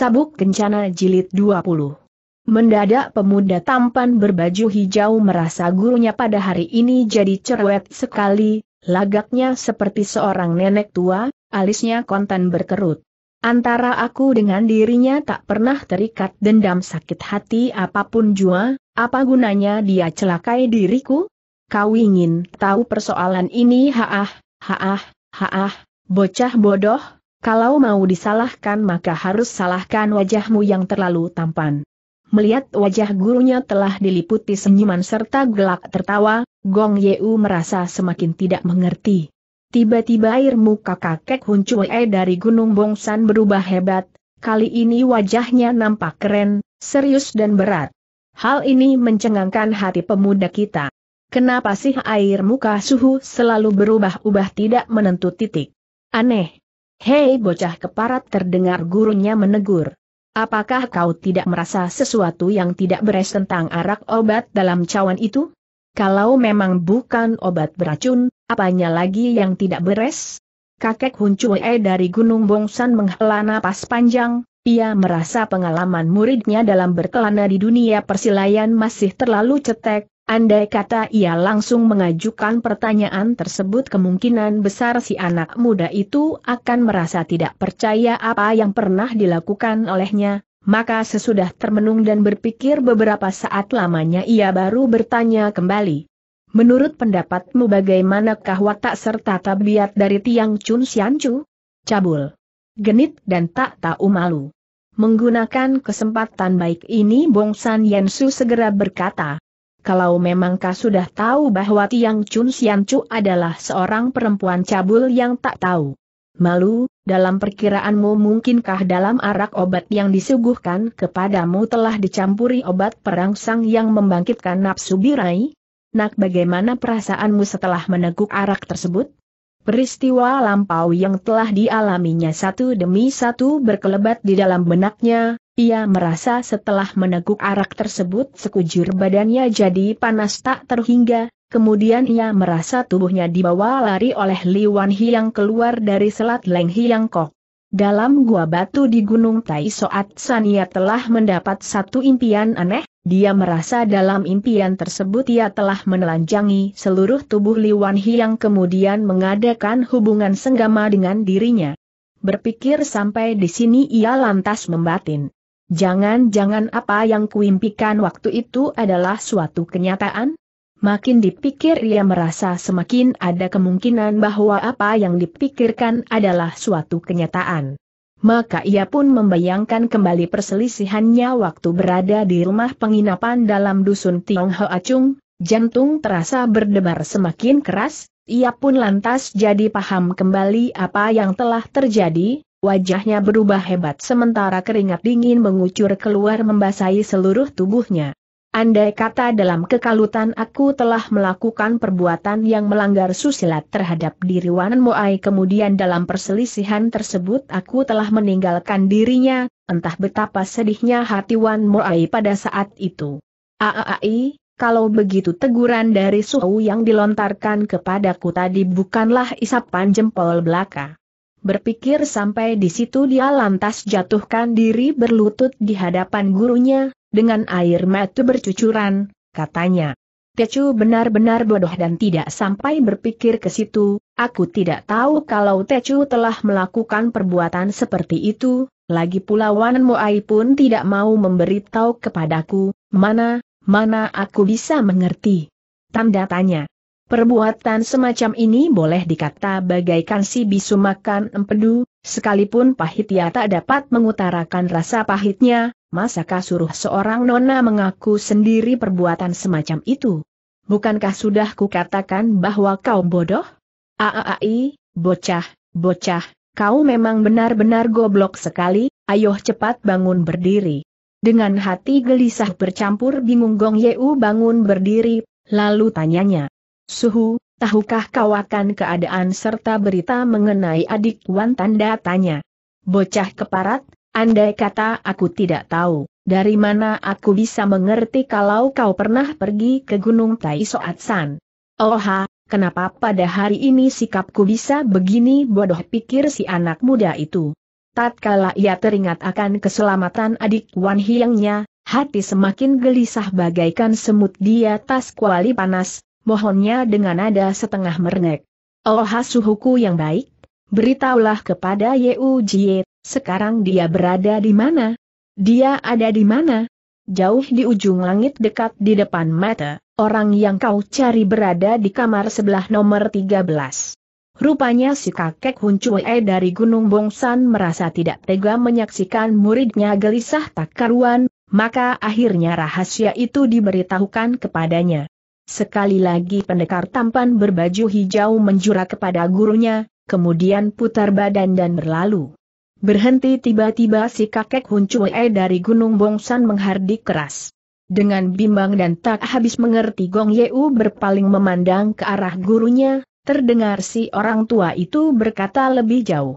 Sabuk Kencana Jilid 20 Mendadak pemuda tampan berbaju hijau merasa gurunya pada hari ini jadi cerewet sekali, lagaknya seperti seorang nenek tua, alisnya kontan berkerut. Antara aku dengan dirinya tak pernah terikat dendam sakit hati apapun jua, apa gunanya dia celakai diriku? Kau ingin tahu persoalan ini haah, haah, haah, bocah bodoh, kalau mau disalahkan maka harus salahkan wajahmu yang terlalu tampan. Melihat wajah gurunya telah diliputi senyuman serta gelak tertawa, Gong Yeu merasa semakin tidak mengerti. Tiba-tiba air muka kakek Hun Chue dari Gunung Bongsan berubah hebat, kali ini wajahnya nampak keren, serius dan berat. Hal ini mencengangkan hati pemuda kita. Kenapa sih air muka suhu selalu berubah-ubah tidak menentu titik? Aneh, Hei bocah keparat terdengar gurunya menegur. Apakah kau tidak merasa sesuatu yang tidak beres tentang arak obat dalam cawan itu? Kalau memang bukan obat beracun, apanya lagi yang tidak beres? Kakek Huncue dari Gunung Bongsan menghela napas panjang, ia merasa pengalaman muridnya dalam berkelana di dunia persilayan masih terlalu cetek, Andai kata ia langsung mengajukan pertanyaan tersebut kemungkinan besar si anak muda itu akan merasa tidak percaya apa yang pernah dilakukan olehnya, maka sesudah termenung dan berpikir beberapa saat lamanya ia baru bertanya kembali. Menurut pendapatmu bagaimanakah watak serta tabiat dari tiang Chun Sian Chu? Cabul, genit dan tak tahu malu. Menggunakan kesempatan baik ini Bong San Yen Su segera berkata, kalau memang kau sudah tahu bahwa Tiang Chun Sian Chu adalah seorang perempuan cabul yang tak tahu malu, dalam perkiraanmu mungkinkah dalam arak obat yang disuguhkan kepadamu telah dicampuri obat perangsang yang membangkitkan nafsu birai? Nak bagaimana perasaanmu setelah meneguk arak tersebut? Peristiwa lampau yang telah dialaminya satu demi satu berkelebat di dalam benaknya, ia merasa setelah meneguk arak tersebut sekujur badannya jadi panas tak terhingga, kemudian ia merasa tubuhnya dibawa lari oleh Liwan Wan Hiang keluar dari selat Leng Hiang Kok. Dalam gua batu di Gunung Tai Soat Sania telah mendapat satu impian aneh, dia merasa dalam impian tersebut ia telah menelanjangi seluruh tubuh Liwan yang kemudian mengadakan hubungan senggama dengan dirinya. Berpikir sampai di sini ia lantas membatin. Jangan-jangan apa yang kuimpikan waktu itu adalah suatu kenyataan? Makin dipikir ia merasa semakin ada kemungkinan bahwa apa yang dipikirkan adalah suatu kenyataan maka ia pun membayangkan kembali perselisihannya waktu berada di rumah penginapan dalam dusun Tiong Acung, jantung terasa berdebar semakin keras, ia pun lantas jadi paham kembali apa yang telah terjadi, wajahnya berubah hebat sementara keringat dingin mengucur keluar membasahi seluruh tubuhnya. Andai kata dalam kekalutan aku telah melakukan perbuatan yang melanggar susila terhadap diri Wan Moai kemudian dalam perselisihan tersebut aku telah meninggalkan dirinya, entah betapa sedihnya hati Wan Moai pada saat itu. Aai, kalau begitu teguran dari Suhu yang dilontarkan kepadaku tadi bukanlah isapan jempol belaka. Berpikir sampai di situ dia lantas jatuhkan diri berlutut di hadapan gurunya, dengan air mata bercucuran, katanya. Tecu benar-benar bodoh dan tidak sampai berpikir ke situ, aku tidak tahu kalau Tecu telah melakukan perbuatan seperti itu, lagi pula Wan Moai pun tidak mau memberitahu kepadaku, mana, mana aku bisa mengerti. Tanda tanya. Perbuatan semacam ini boleh dikata bagaikan si bisu makan empedu, Sekalipun pahit ia tak dapat mengutarakan rasa pahitnya, masakah suruh seorang nona mengaku sendiri perbuatan semacam itu? Bukankah sudah kukatakan bahwa kau bodoh? Aaai, bocah, bocah, kau memang benar-benar goblok sekali, ayo cepat bangun berdiri. Dengan hati gelisah bercampur bingung Gong Yeu bangun berdiri, lalu tanyanya. Suhu, Tahukah kau akan keadaan serta berita mengenai adik Wan tanda tanya? Bocah keparat, andai kata aku tidak tahu, dari mana aku bisa mengerti kalau kau pernah pergi ke Gunung Tai Soatsan? Oha, kenapa pada hari ini sikapku bisa begini bodoh pikir si anak muda itu? Tatkala ia teringat akan keselamatan adik Wan Hiangnya, hati semakin gelisah bagaikan semut di atas kuali panas, mohonnya dengan nada setengah merengek. Oh suhuku yang baik, beritahulah kepada Yeu Jie, sekarang dia berada di mana? Dia ada di mana? Jauh di ujung langit dekat di depan mata, orang yang kau cari berada di kamar sebelah nomor 13. Rupanya si kakek Huncue dari Gunung Bongsan merasa tidak tega menyaksikan muridnya gelisah tak karuan, maka akhirnya rahasia itu diberitahukan kepadanya. Sekali lagi pendekar tampan berbaju hijau menjura kepada gurunya, kemudian putar badan dan berlalu. Berhenti tiba-tiba si kakek Huncue dari Gunung Bongsan menghardik keras. Dengan bimbang dan tak habis mengerti Gong Yeu berpaling memandang ke arah gurunya, terdengar si orang tua itu berkata lebih jauh.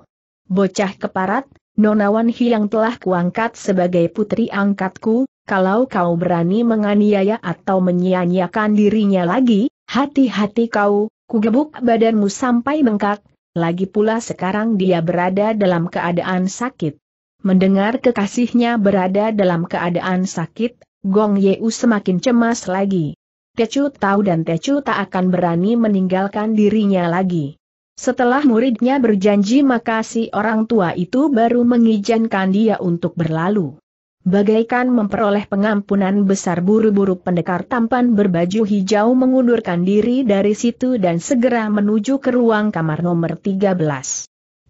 Bocah keparat, nonawan hilang telah kuangkat sebagai putri angkatku, kalau kau berani menganiaya atau menyia-nyiakan dirinya lagi, hati-hati kau, kugebuk badanmu sampai bengkak, lagi pula sekarang dia berada dalam keadaan sakit. Mendengar kekasihnya berada dalam keadaan sakit, Gong Yeu semakin cemas lagi. Tecu tahu dan Tecu tak akan berani meninggalkan dirinya lagi. Setelah muridnya berjanji maka orang tua itu baru mengizinkan dia untuk berlalu. Bagaikan memperoleh pengampunan besar buru-buru pendekar tampan berbaju hijau mengundurkan diri dari situ dan segera menuju ke ruang kamar nomor 13.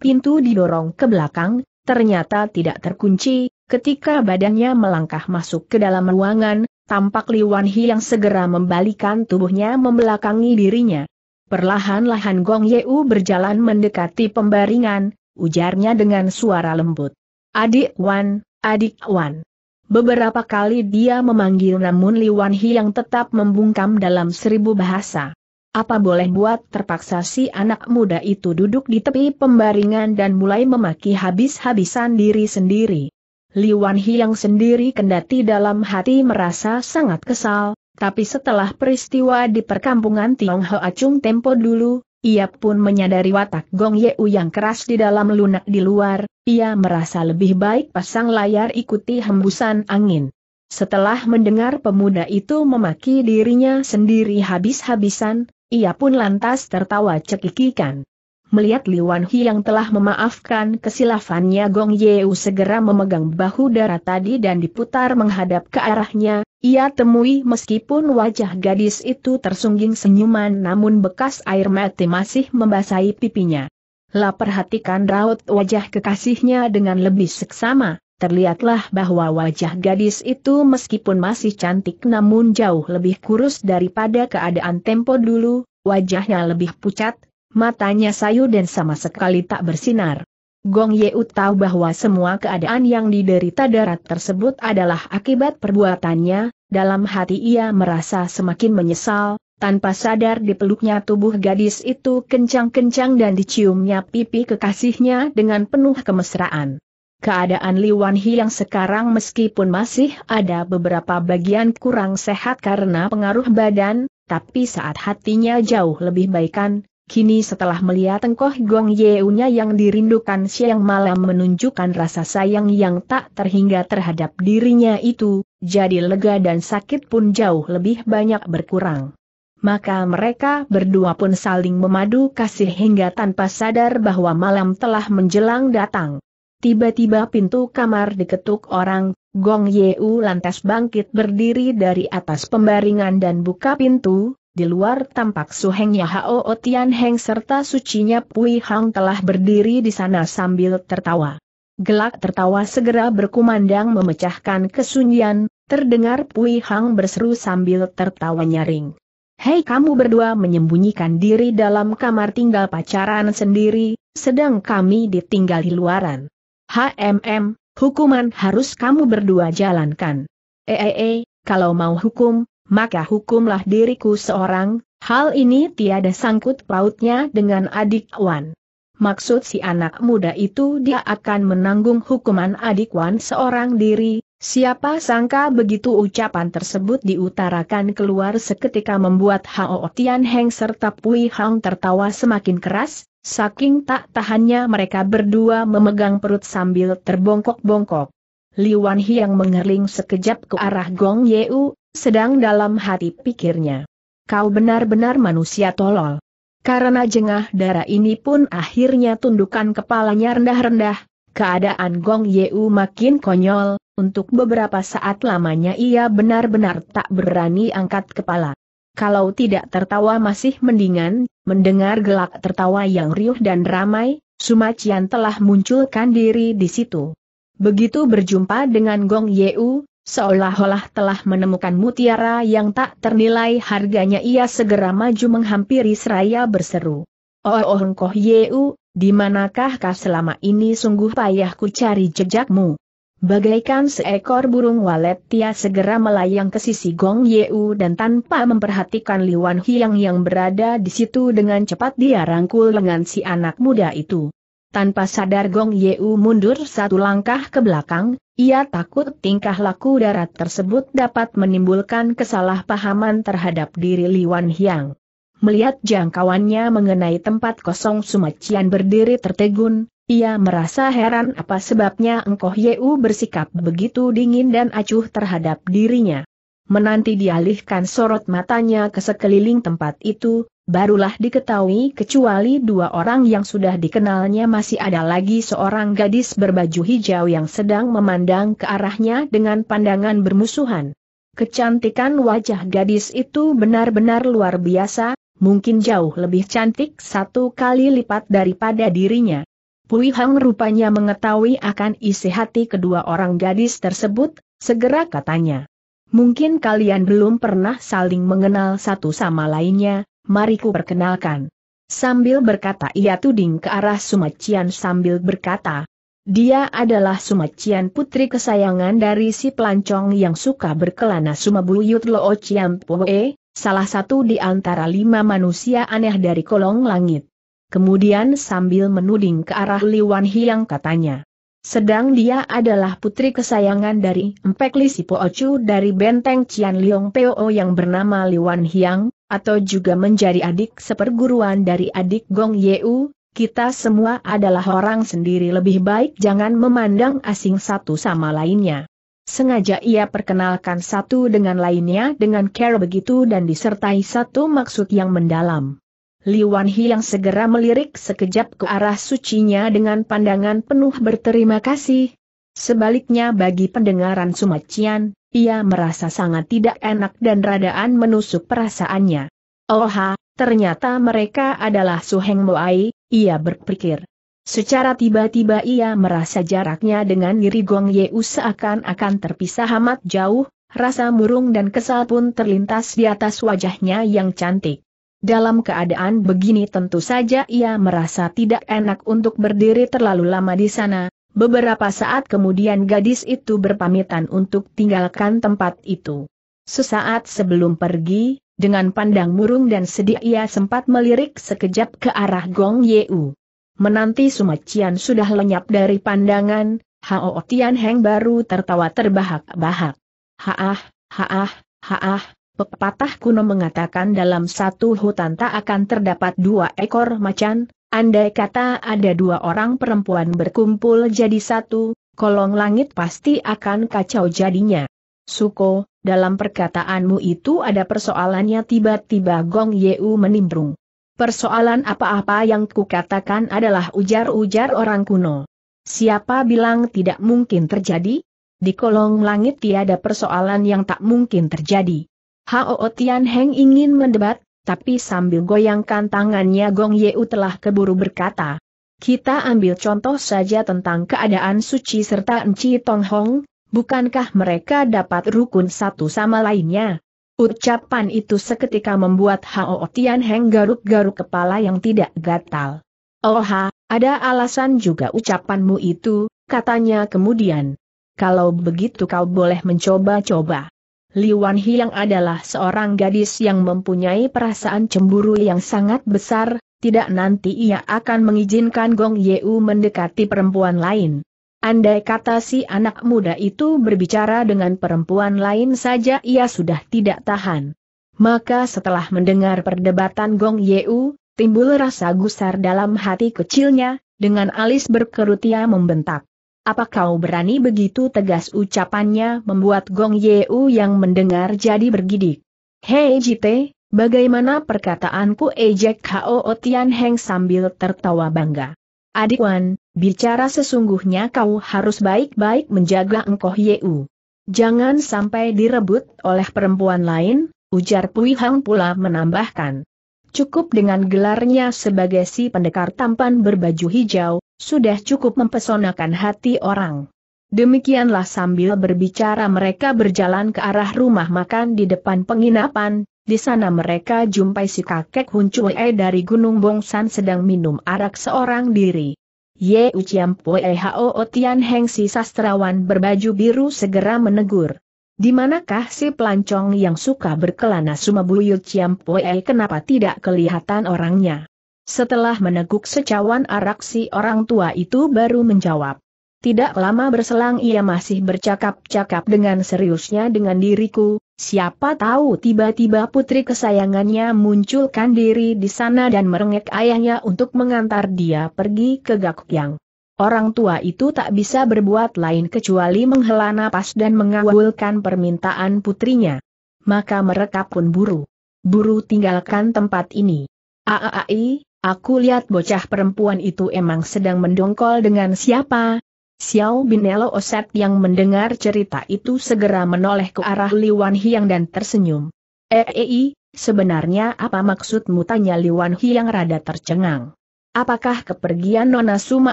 Pintu didorong ke belakang, ternyata tidak terkunci, ketika badannya melangkah masuk ke dalam ruangan, tampak Liwan Hi yang segera membalikan tubuhnya membelakangi dirinya. Perlahan-lahan Gong Yeu berjalan mendekati pembaringan, ujarnya dengan suara lembut. Adik Wan, adik Wan. Beberapa kali dia memanggil namun Li Wan Hi yang tetap membungkam dalam seribu bahasa. Apa boleh buat terpaksa si anak muda itu duduk di tepi pembaringan dan mulai memaki habis-habisan diri sendiri. Li Wan Hi yang sendiri kendati dalam hati merasa sangat kesal, tapi setelah peristiwa di perkampungan Tionghoa Chung Tempo dulu, ia pun menyadari watak Gong Yeu yang keras di dalam lunak di luar, ia merasa lebih baik pasang layar ikuti hembusan angin. Setelah mendengar pemuda itu memaki dirinya sendiri habis-habisan, ia pun lantas tertawa cekikikan melihat Li Wan yang telah memaafkan kesilafannya Gong Yeu segera memegang bahu darah tadi dan diputar menghadap ke arahnya, ia temui meskipun wajah gadis itu tersungging senyuman namun bekas air mati masih membasahi pipinya. La perhatikan raut wajah kekasihnya dengan lebih seksama, terlihatlah bahwa wajah gadis itu meskipun masih cantik namun jauh lebih kurus daripada keadaan tempo dulu, wajahnya lebih pucat, matanya sayu dan sama sekali tak bersinar. Gong Yeu tahu bahwa semua keadaan yang diderita darat tersebut adalah akibat perbuatannya, dalam hati ia merasa semakin menyesal, tanpa sadar dipeluknya tubuh gadis itu kencang-kencang dan diciumnya pipi kekasihnya dengan penuh kemesraan. Keadaan Liwan Hi yang sekarang meskipun masih ada beberapa bagian kurang sehat karena pengaruh badan, tapi saat hatinya jauh lebih baikan, Kini setelah melihat tengkoh Gong Yeunya yang dirindukan siang malam menunjukkan rasa sayang yang tak terhingga terhadap dirinya itu, jadi lega dan sakit pun jauh lebih banyak berkurang. Maka mereka berdua pun saling memadu kasih hingga tanpa sadar bahwa malam telah menjelang datang. Tiba-tiba pintu kamar diketuk orang, Gong Yeu lantas bangkit berdiri dari atas pembaringan dan buka pintu, di luar tampak Su suhengnya Hao Tian Heng serta sucinya Pui Hang telah berdiri di sana sambil tertawa. Gelak tertawa segera berkumandang memecahkan kesunyian, terdengar Pui Hang berseru sambil tertawa nyaring. Hei kamu berdua menyembunyikan diri dalam kamar tinggal pacaran sendiri, sedang kami ditinggal di luaran. HMM, hukuman harus kamu berdua jalankan. Eee, eh, eh, eh, kalau mau hukum, maka hukumlah diriku seorang, hal ini tiada sangkut pautnya dengan adik Wan. Maksud si anak muda itu dia akan menanggung hukuman adik Wan seorang diri, siapa sangka begitu ucapan tersebut diutarakan keluar seketika membuat Hao Tian Heng serta Pui Hang tertawa semakin keras, saking tak tahannya mereka berdua memegang perut sambil terbongkok-bongkok. Wan Hiang mengerling sekejap ke arah Gong Yeu, sedang dalam hati pikirnya. Kau benar-benar manusia tolol. Karena jengah darah ini pun akhirnya tundukan kepalanya rendah-rendah, keadaan Gong Yeu makin konyol, untuk beberapa saat lamanya ia benar-benar tak berani angkat kepala. Kalau tidak tertawa masih mendingan, mendengar gelak tertawa yang riuh dan ramai, Sumacian telah munculkan diri di situ. Begitu berjumpa dengan Gong Yeu, Seolah-olah telah menemukan mutiara yang tak ternilai harganya ia segera maju menghampiri seraya berseru. Oh oh Hengkoh Yeu, dimanakah kah selama ini sungguh payahku cari jejakmu? Bagaikan seekor burung walet Tia segera melayang ke sisi Gong Yeu dan tanpa memperhatikan Liwan Hiang yang berada di situ dengan cepat dia rangkul lengan si anak muda itu. Tanpa sadar Gong Yeu mundur satu langkah ke belakang, ia takut tingkah laku darat tersebut dapat menimbulkan kesalahpahaman terhadap diri Liwan Hyang. Melihat jangkauannya mengenai tempat kosong Sumacian berdiri tertegun, ia merasa heran apa sebabnya Engkoh Yeu bersikap begitu dingin dan acuh terhadap dirinya. Menanti dialihkan sorot matanya ke sekeliling tempat itu, barulah diketahui kecuali dua orang yang sudah dikenalnya masih ada lagi seorang gadis berbaju hijau yang sedang memandang ke arahnya dengan pandangan bermusuhan. Kecantikan wajah gadis itu benar-benar luar biasa, mungkin jauh lebih cantik satu kali lipat daripada dirinya. Pui Hang rupanya mengetahui akan isi hati kedua orang gadis tersebut, segera katanya. Mungkin kalian belum pernah saling mengenal satu sama lainnya, mari ku perkenalkan. Sambil berkata ia tuding ke arah Sumacian sambil berkata, dia adalah Sumacian putri kesayangan dari si pelancong yang suka berkelana Sumabuyut Loo Ciampoe, salah satu di antara lima manusia aneh dari kolong langit. Kemudian sambil menuding ke arah Liwan Hiang katanya. Sedang dia adalah putri kesayangan dari Empek Sipo Ocu dari benteng Cian Liong Peo yang bernama Liwan Hiang, atau juga menjadi adik seperguruan dari adik Gong Yeu, kita semua adalah orang sendiri lebih baik jangan memandang asing satu sama lainnya. Sengaja ia perkenalkan satu dengan lainnya dengan care begitu dan disertai satu maksud yang mendalam. Li Wanhi yang segera melirik sekejap ke arah sucinya dengan pandangan penuh berterima kasih, Sebaliknya bagi pendengaran Sumacian, ia merasa sangat tidak enak dan radaan menusuk perasaannya. Oha, ternyata mereka adalah Suheng Moai, ia berpikir. Secara tiba-tiba ia merasa jaraknya dengan diri Gong Yeu seakan-akan terpisah amat jauh, rasa murung dan kesal pun terlintas di atas wajahnya yang cantik. Dalam keadaan begini tentu saja ia merasa tidak enak untuk berdiri terlalu lama di sana, Beberapa saat kemudian gadis itu berpamitan untuk tinggalkan tempat itu. Sesaat sebelum pergi, dengan pandang murung dan sedih ia sempat melirik sekejap ke arah Gong Yeu. Menanti Sumacian sudah lenyap dari pandangan, Hao Tian Heng baru tertawa terbahak-bahak. Haah, haah, haah, pepatah kuno mengatakan dalam satu hutan tak akan terdapat dua ekor macan, Andai kata ada dua orang perempuan berkumpul jadi satu, kolong langit pasti akan kacau jadinya. Suko, dalam perkataanmu itu ada persoalannya tiba-tiba Gong Yeu menimbrung. Persoalan apa-apa yang kukatakan adalah ujar-ujar orang kuno. Siapa bilang tidak mungkin terjadi? Di kolong langit tiada persoalan yang tak mungkin terjadi. Hao Tian Heng ingin mendebat, tapi sambil goyangkan tangannya Gong Yeu telah keburu berkata, kita ambil contoh saja tentang keadaan suci serta Enci Tong Hong, bukankah mereka dapat rukun satu sama lainnya? Ucapan itu seketika membuat Hao Tian Heng garuk-garuk kepala yang tidak gatal. Oha, oh ada alasan juga ucapanmu itu, katanya kemudian. Kalau begitu kau boleh mencoba-coba. Li Wan Hiang adalah seorang gadis yang mempunyai perasaan cemburu yang sangat besar, tidak nanti ia akan mengizinkan Gong Yeu mendekati perempuan lain. Andai kata si anak muda itu berbicara dengan perempuan lain saja ia sudah tidak tahan. Maka setelah mendengar perdebatan Gong Yeu, timbul rasa gusar dalam hati kecilnya, dengan alis berkerut ia membentak. Apa kau berani begitu tegas ucapannya membuat Gong Yeu yang mendengar jadi bergidik. Hei Jite, bagaimana perkataanku ejek Kao Tian Heng sambil tertawa bangga. Adik Wan, bicara sesungguhnya kau harus baik-baik menjaga engkoh Yeu. Jangan sampai direbut oleh perempuan lain, ujar Pui Hang pula menambahkan. Cukup dengan gelarnya sebagai si pendekar tampan berbaju hijau, sudah cukup mempesonakan hati orang. Demikianlah sambil berbicara mereka berjalan ke arah rumah makan di depan penginapan, di sana mereka jumpai si kakek Hun Chue dari Gunung Bongsan sedang minum arak seorang diri. Ye Uciam Pue Hao Tian Heng si sastrawan berbaju biru segera menegur. Di manakah si pelancong yang suka berkelana Sumabuyut Ciam Pue kenapa tidak kelihatan orangnya? Setelah meneguk secawan arak si orang tua itu baru menjawab. Tidak lama berselang ia masih bercakap-cakap dengan seriusnya dengan diriku, siapa tahu tiba-tiba putri kesayangannya munculkan diri di sana dan merengek ayahnya untuk mengantar dia pergi ke yang. Orang tua itu tak bisa berbuat lain kecuali menghela napas dan mengawulkan permintaan putrinya. Maka mereka pun buru. Buru tinggalkan tempat ini. Aai, Aku lihat bocah perempuan itu emang sedang mendongkol dengan siapa? Xiao Binelo Oset yang mendengar cerita itu segera menoleh ke arah Liwan Hiang dan tersenyum. Ei, sebenarnya apa maksudmu tanya Liwan Hiang rada tercengang. Apakah kepergian Nona Suma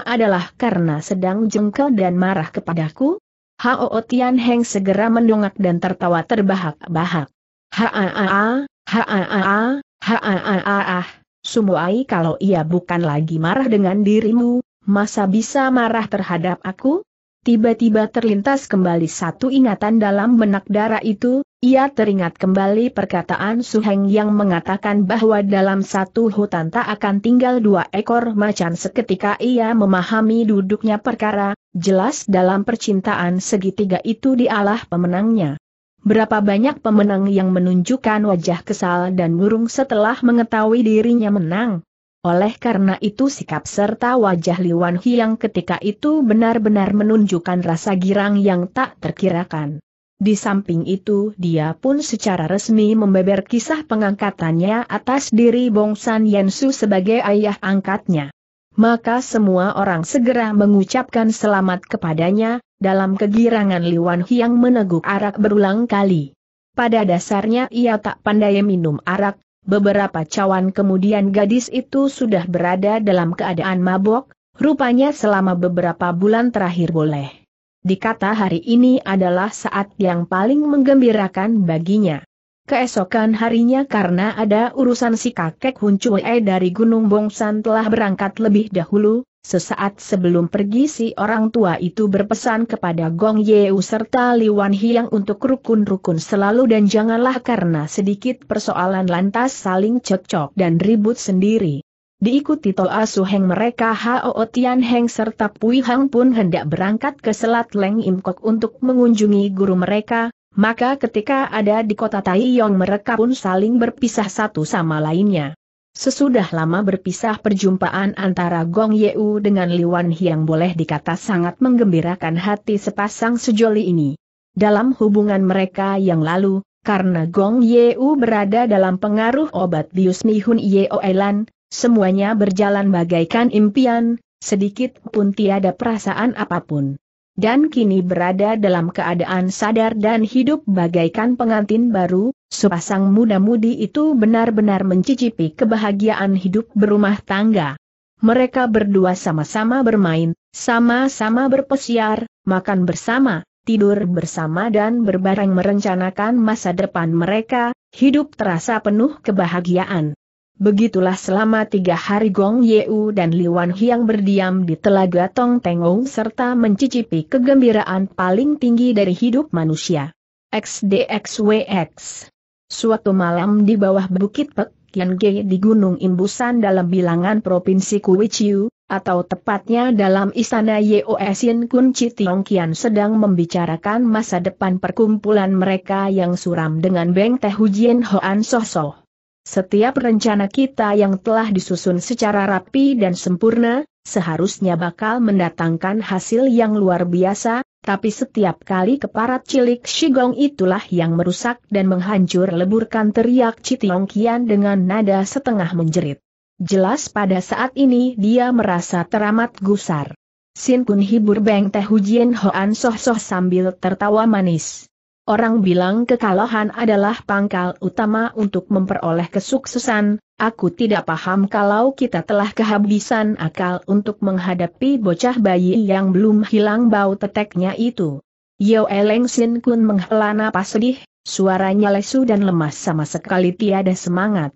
adalah karena sedang jengkel dan marah kepadaku? Hao Tian Heng segera mendongak dan tertawa terbahak-bahak. Haa, haa, haa, haa, haa, haa, haa, haa, haa, Sumuai kalau ia bukan lagi marah dengan dirimu, masa bisa marah terhadap aku? Tiba-tiba terlintas kembali satu ingatan dalam benak darah itu, ia teringat kembali perkataan Suheng yang mengatakan bahwa dalam satu hutan tak akan tinggal dua ekor macan seketika ia memahami duduknya perkara, jelas dalam percintaan segitiga itu dialah pemenangnya. Berapa banyak pemenang yang menunjukkan wajah kesal dan murung setelah mengetahui dirinya menang. Oleh karena itu sikap serta wajah Li Liwan yang ketika itu benar-benar menunjukkan rasa girang yang tak terkirakan. Di samping itu dia pun secara resmi membeber kisah pengangkatannya atas diri Bong San Yen Su sebagai ayah angkatnya. Maka semua orang segera mengucapkan selamat kepadanya, dalam kegirangan Liwan Hiang meneguk arak berulang kali. Pada dasarnya ia tak pandai minum arak, beberapa cawan kemudian gadis itu sudah berada dalam keadaan mabok, rupanya selama beberapa bulan terakhir boleh. Dikata hari ini adalah saat yang paling menggembirakan baginya. Keesokan harinya karena ada urusan si kakek Hun Cue dari Gunung Bongsan telah berangkat lebih dahulu, Sesaat sebelum pergi si orang tua itu berpesan kepada Gong Yeu serta Li Wan Hiang untuk rukun-rukun selalu dan janganlah karena sedikit persoalan lantas saling cekcok dan ribut sendiri. Diikuti Toa Heng mereka Hao Tian Heng serta Pui Hang pun hendak berangkat ke Selat Leng Im untuk mengunjungi guru mereka, maka ketika ada di kota Taiyong mereka pun saling berpisah satu sama lainnya. Sesudah lama berpisah perjumpaan antara Gong Yeu dengan Liwan Hiang boleh dikata sangat menggembirakan hati sepasang sejoli ini. Dalam hubungan mereka yang lalu, karena Gong Yeu berada dalam pengaruh obat bius Nihun Elan, semuanya berjalan bagaikan impian, sedikit pun tiada perasaan apapun dan kini berada dalam keadaan sadar dan hidup bagaikan pengantin baru, sepasang muda-mudi itu benar-benar mencicipi kebahagiaan hidup berumah tangga. Mereka berdua sama-sama bermain, sama-sama berpesiar, makan bersama, tidur bersama dan berbareng merencanakan masa depan mereka, hidup terasa penuh kebahagiaan. Begitulah selama tiga hari Gong Yeu dan Li Wan Hiang berdiam di telaga Tong Tenggong serta mencicipi kegembiraan paling tinggi dari hidup manusia. XDXWX Suatu malam di bawah Bukit Pek Ge di Gunung Imbusan dalam bilangan Provinsi Kuichiu, atau tepatnya dalam istana Yeosin Kun Kian sedang membicarakan masa depan perkumpulan mereka yang suram dengan Beng Teh Hujian Hoan Soh. Setiap rencana kita yang telah disusun secara rapi dan sempurna, seharusnya bakal mendatangkan hasil yang luar biasa, tapi setiap kali keparat cilik Shigong itulah yang merusak dan menghancur leburkan teriak Citiong Kian dengan nada setengah menjerit. Jelas pada saat ini dia merasa teramat gusar. Sin Kun hibur Beng Teh Hujian Hoan soh-soh sambil tertawa manis. Orang bilang kekalahan adalah pangkal utama untuk memperoleh kesuksesan, aku tidak paham kalau kita telah kehabisan akal untuk menghadapi bocah bayi yang belum hilang bau teteknya itu. Yo Eleng Sin Kun menghela napas sedih, suaranya lesu dan lemas sama sekali tiada semangat.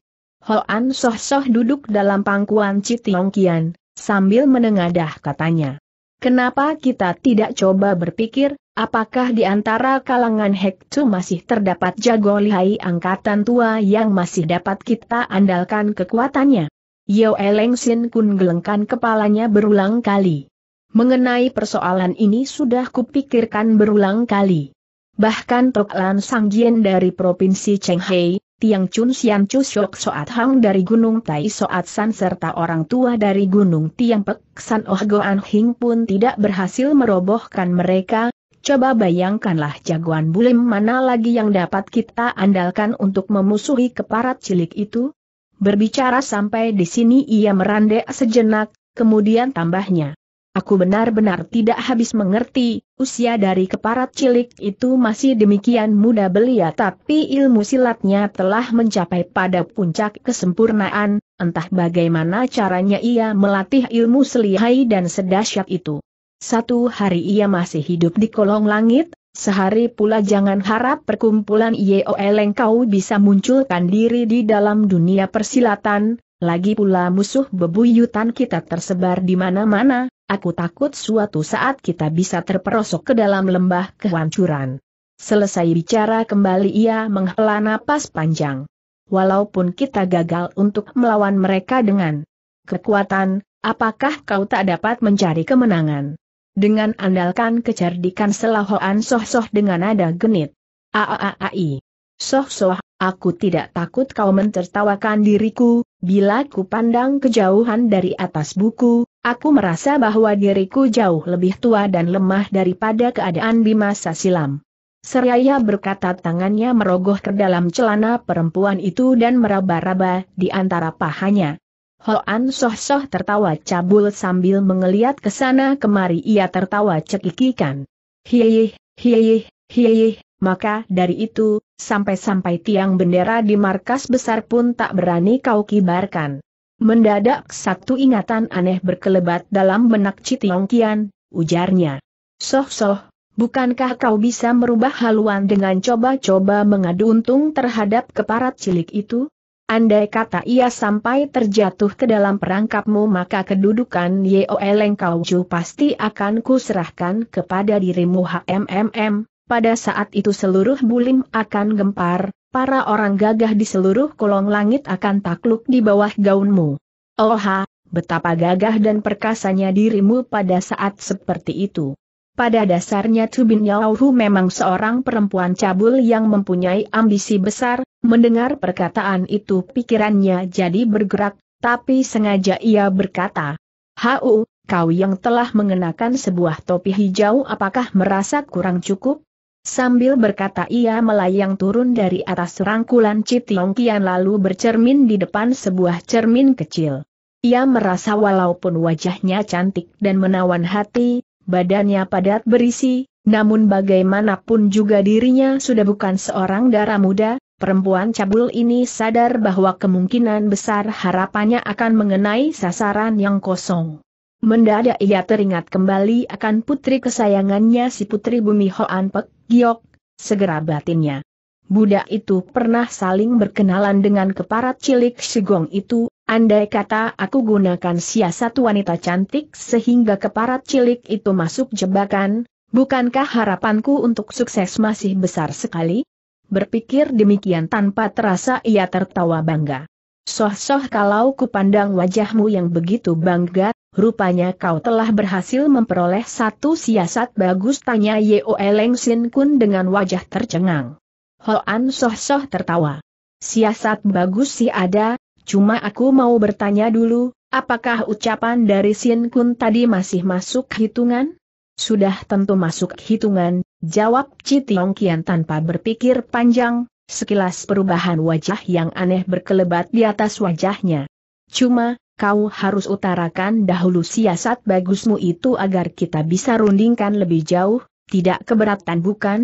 Hoan soh-soh duduk dalam pangkuan Citiong Kian, sambil menengadah katanya. Kenapa kita tidak coba berpikir, Apakah di antara kalangan Hekcu masih terdapat jago lihai angkatan tua yang masih dapat kita andalkan kekuatannya? Yao Eleng Sin Kun gelengkan kepalanya berulang kali. Mengenai persoalan ini sudah kupikirkan berulang kali. Bahkan Tok Lan Sang Jien dari Provinsi Hei, Tiang Chun Sian Chu Shok Soat Hang dari Gunung Tai Soat San serta orang tua dari Gunung Tiang Pek San Oh Goan Hing pun tidak berhasil merobohkan mereka, Coba bayangkanlah jagoan bulim mana lagi yang dapat kita andalkan untuk memusuhi keparat cilik itu? Berbicara sampai di sini ia merandek sejenak, kemudian tambahnya. Aku benar-benar tidak habis mengerti, usia dari keparat cilik itu masih demikian muda belia ya, tapi ilmu silatnya telah mencapai pada puncak kesempurnaan, entah bagaimana caranya ia melatih ilmu selihai dan sedahsyat itu. Satu hari ia masih hidup di kolong langit, sehari pula jangan harap perkumpulan YOL kau bisa munculkan diri di dalam dunia persilatan, lagi pula musuh bebuyutan kita tersebar di mana-mana, aku takut suatu saat kita bisa terperosok ke dalam lembah kehancuran. Selesai bicara kembali ia menghela napas panjang. Walaupun kita gagal untuk melawan mereka dengan kekuatan, apakah kau tak dapat mencari kemenangan? Dengan andalkan kecerdikan selahoan soh-soh dengan nada genit. Aaai. Soh-soh, aku tidak takut kau mentertawakan diriku, bila ku pandang kejauhan dari atas buku, aku merasa bahwa diriku jauh lebih tua dan lemah daripada keadaan di masa silam. Seraya berkata tangannya merogoh ke dalam celana perempuan itu dan meraba-raba di antara pahanya. Hoan soh-soh tertawa cabul sambil mengeliat ke sana kemari ia tertawa cekikikan. Hiyih, hiyih, hiyih, maka dari itu, sampai-sampai tiang bendera di markas besar pun tak berani kau kibarkan. Mendadak satu ingatan aneh berkelebat dalam benak Citiong Kian, ujarnya. Soh-soh, bukankah kau bisa merubah haluan dengan coba-coba mengadu untung terhadap keparat cilik itu? Andai kata ia sampai terjatuh ke dalam perangkapmu maka kedudukan Yeoeleng Kau Ju pasti akan kuserahkan kepada dirimu HMMM. Pada saat itu seluruh bulim akan gempar, para orang gagah di seluruh kolong langit akan takluk di bawah gaunmu. Oha, betapa gagah dan perkasanya dirimu pada saat seperti itu. Pada dasarnya Tu Bin Yaohu memang seorang perempuan cabul yang mempunyai ambisi besar, mendengar perkataan itu pikirannya jadi bergerak, tapi sengaja ia berkata, Hau, kau yang telah mengenakan sebuah topi hijau apakah merasa kurang cukup? Sambil berkata ia melayang turun dari atas rangkulan Citiong Kian lalu bercermin di depan sebuah cermin kecil. Ia merasa walaupun wajahnya cantik dan menawan hati, badannya padat berisi, namun bagaimanapun juga dirinya sudah bukan seorang darah muda, perempuan cabul ini sadar bahwa kemungkinan besar harapannya akan mengenai sasaran yang kosong. Mendadak ia teringat kembali akan putri kesayangannya si putri bumi Hoan Pek, Giok, segera batinnya Budak itu pernah saling berkenalan dengan keparat cilik Shigong itu, andai kata aku gunakan siasat wanita cantik sehingga keparat cilik itu masuk jebakan, bukankah harapanku untuk sukses masih besar sekali? Berpikir demikian tanpa terasa ia tertawa bangga. Soh-soh kalau kupandang wajahmu yang begitu bangga, rupanya kau telah berhasil memperoleh satu siasat bagus tanya Yeo Eleng Sin Kun dengan wajah tercengang. Hoan soh-soh tertawa. Siasat bagus sih ada, cuma aku mau bertanya dulu, apakah ucapan dari Sin Kun tadi masih masuk hitungan? Sudah tentu masuk hitungan, jawab Citiong Kian tanpa berpikir panjang, sekilas perubahan wajah yang aneh berkelebat di atas wajahnya. Cuma, kau harus utarakan dahulu siasat bagusmu itu agar kita bisa rundingkan lebih jauh, tidak keberatan bukan?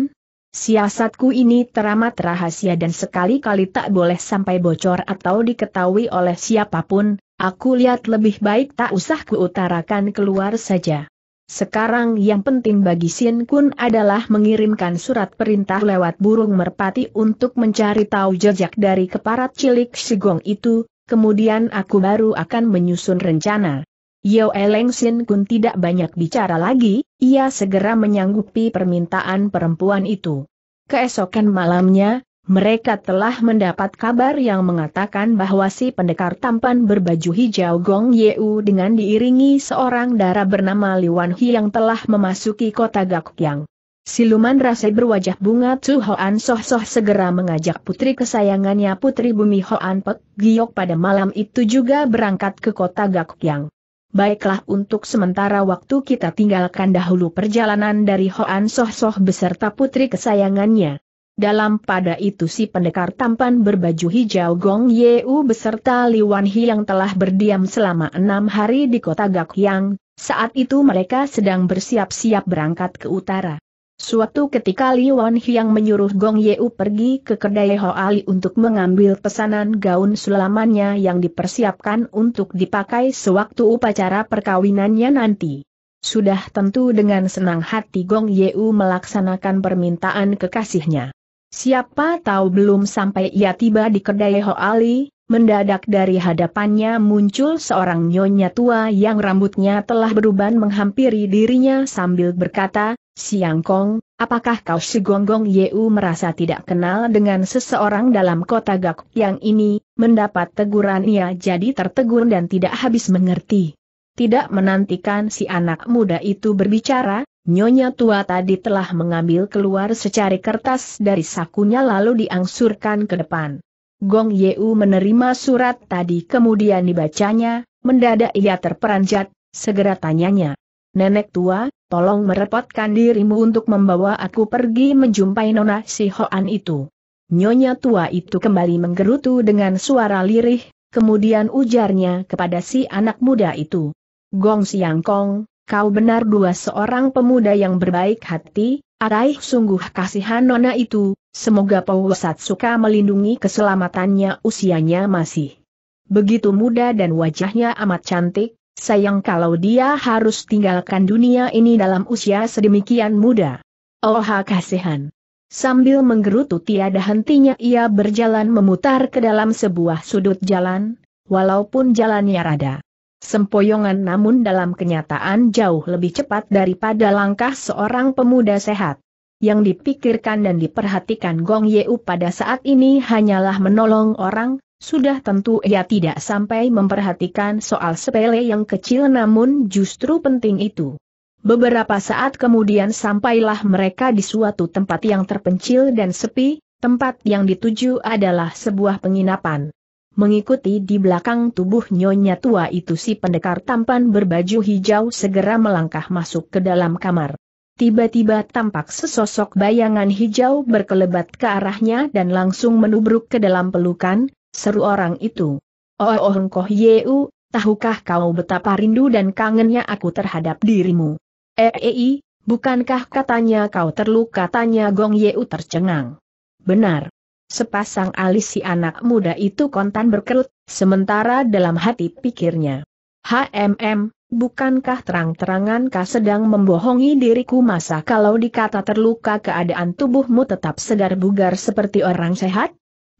Siasatku ini teramat rahasia dan sekali-kali tak boleh sampai bocor atau diketahui oleh siapapun, aku lihat lebih baik tak usah kuutarakan keluar saja. Sekarang yang penting bagi Sin Kun adalah mengirimkan surat perintah lewat burung merpati untuk mencari tahu jejak dari keparat cilik Shigong itu, kemudian aku baru akan menyusun rencana. Yeo Eleng Sin Kun tidak banyak bicara lagi, ia segera menyanggupi permintaan perempuan itu. Keesokan malamnya, mereka telah mendapat kabar yang mengatakan bahwa si pendekar tampan berbaju hijau Gong Yeu dengan diiringi seorang darah bernama Liwan Hi yang telah memasuki kota Gakyang. Siluman rasa berwajah bunga Tsu Hoan Soh Soh segera mengajak putri kesayangannya Putri Bumi Hoan Pek Giok pada malam itu juga berangkat ke kota Gakyang baiklah untuk sementara waktu kita tinggalkan dahulu perjalanan dari Hoan Soh Soh beserta putri kesayangannya. Dalam pada itu si pendekar tampan berbaju hijau Gong Yeu beserta Li Wan Hi yang telah berdiam selama enam hari di kota Gak Gakyang, saat itu mereka sedang bersiap-siap berangkat ke utara. Suatu ketika Li Wan Hyang menyuruh Gong Yeu pergi ke kedai Ho Ali untuk mengambil pesanan gaun sulamannya yang dipersiapkan untuk dipakai sewaktu upacara perkawinannya nanti. Sudah tentu dengan senang hati Gong Yeu melaksanakan permintaan kekasihnya. Siapa tahu belum sampai ia tiba di kedai Ho Ali, mendadak dari hadapannya muncul seorang nyonya tua yang rambutnya telah beruban menghampiri dirinya sambil berkata, Siang Kong, apakah kau si Gonggong Yeu merasa tidak kenal dengan seseorang dalam kota Gak yang ini, mendapat teguran ia jadi tertegun dan tidak habis mengerti. Tidak menantikan si anak muda itu berbicara, nyonya tua tadi telah mengambil keluar secari kertas dari sakunya lalu diangsurkan ke depan. Gong Yeu menerima surat tadi kemudian dibacanya, mendadak ia terperanjat, segera tanyanya. Nenek tua, tolong merepotkan dirimu untuk membawa aku pergi menjumpai Nona Si Hoan itu. Nyonya tua itu kembali menggerutu dengan suara lirih, kemudian ujarnya kepada si anak muda itu. Gong Siang Kong, kau benar dua seorang pemuda yang berbaik hati, araih sungguh kasihan Nona itu, semoga Powosat suka melindungi keselamatannya usianya masih begitu muda dan wajahnya amat cantik, Sayang kalau dia harus tinggalkan dunia ini dalam usia sedemikian muda. Oh kasihan. Sambil menggerutu tiada hentinya ia berjalan memutar ke dalam sebuah sudut jalan, walaupun jalannya rada sempoyongan namun dalam kenyataan jauh lebih cepat daripada langkah seorang pemuda sehat. Yang dipikirkan dan diperhatikan Gong Yeu pada saat ini hanyalah menolong orang, sudah tentu ia tidak sampai memperhatikan soal sepele yang kecil namun justru penting itu. Beberapa saat kemudian sampailah mereka di suatu tempat yang terpencil dan sepi, tempat yang dituju adalah sebuah penginapan. Mengikuti di belakang tubuh nyonya tua itu si pendekar tampan berbaju hijau segera melangkah masuk ke dalam kamar. Tiba-tiba tampak sesosok bayangan hijau berkelebat ke arahnya dan langsung menubruk ke dalam pelukan, Seru orang itu. Oh oh Yeu, tahukah kau betapa rindu dan kangennya aku terhadap dirimu? Eei, eh, eh, bukankah katanya kau terluka? Tanya Gong Yeu tercengang. Benar. Sepasang alis si anak muda itu kontan berkerut, sementara dalam hati pikirnya. HMM, bukankah terang-terangan kau sedang membohongi diriku masa kalau dikata terluka keadaan tubuhmu tetap segar bugar seperti orang sehat?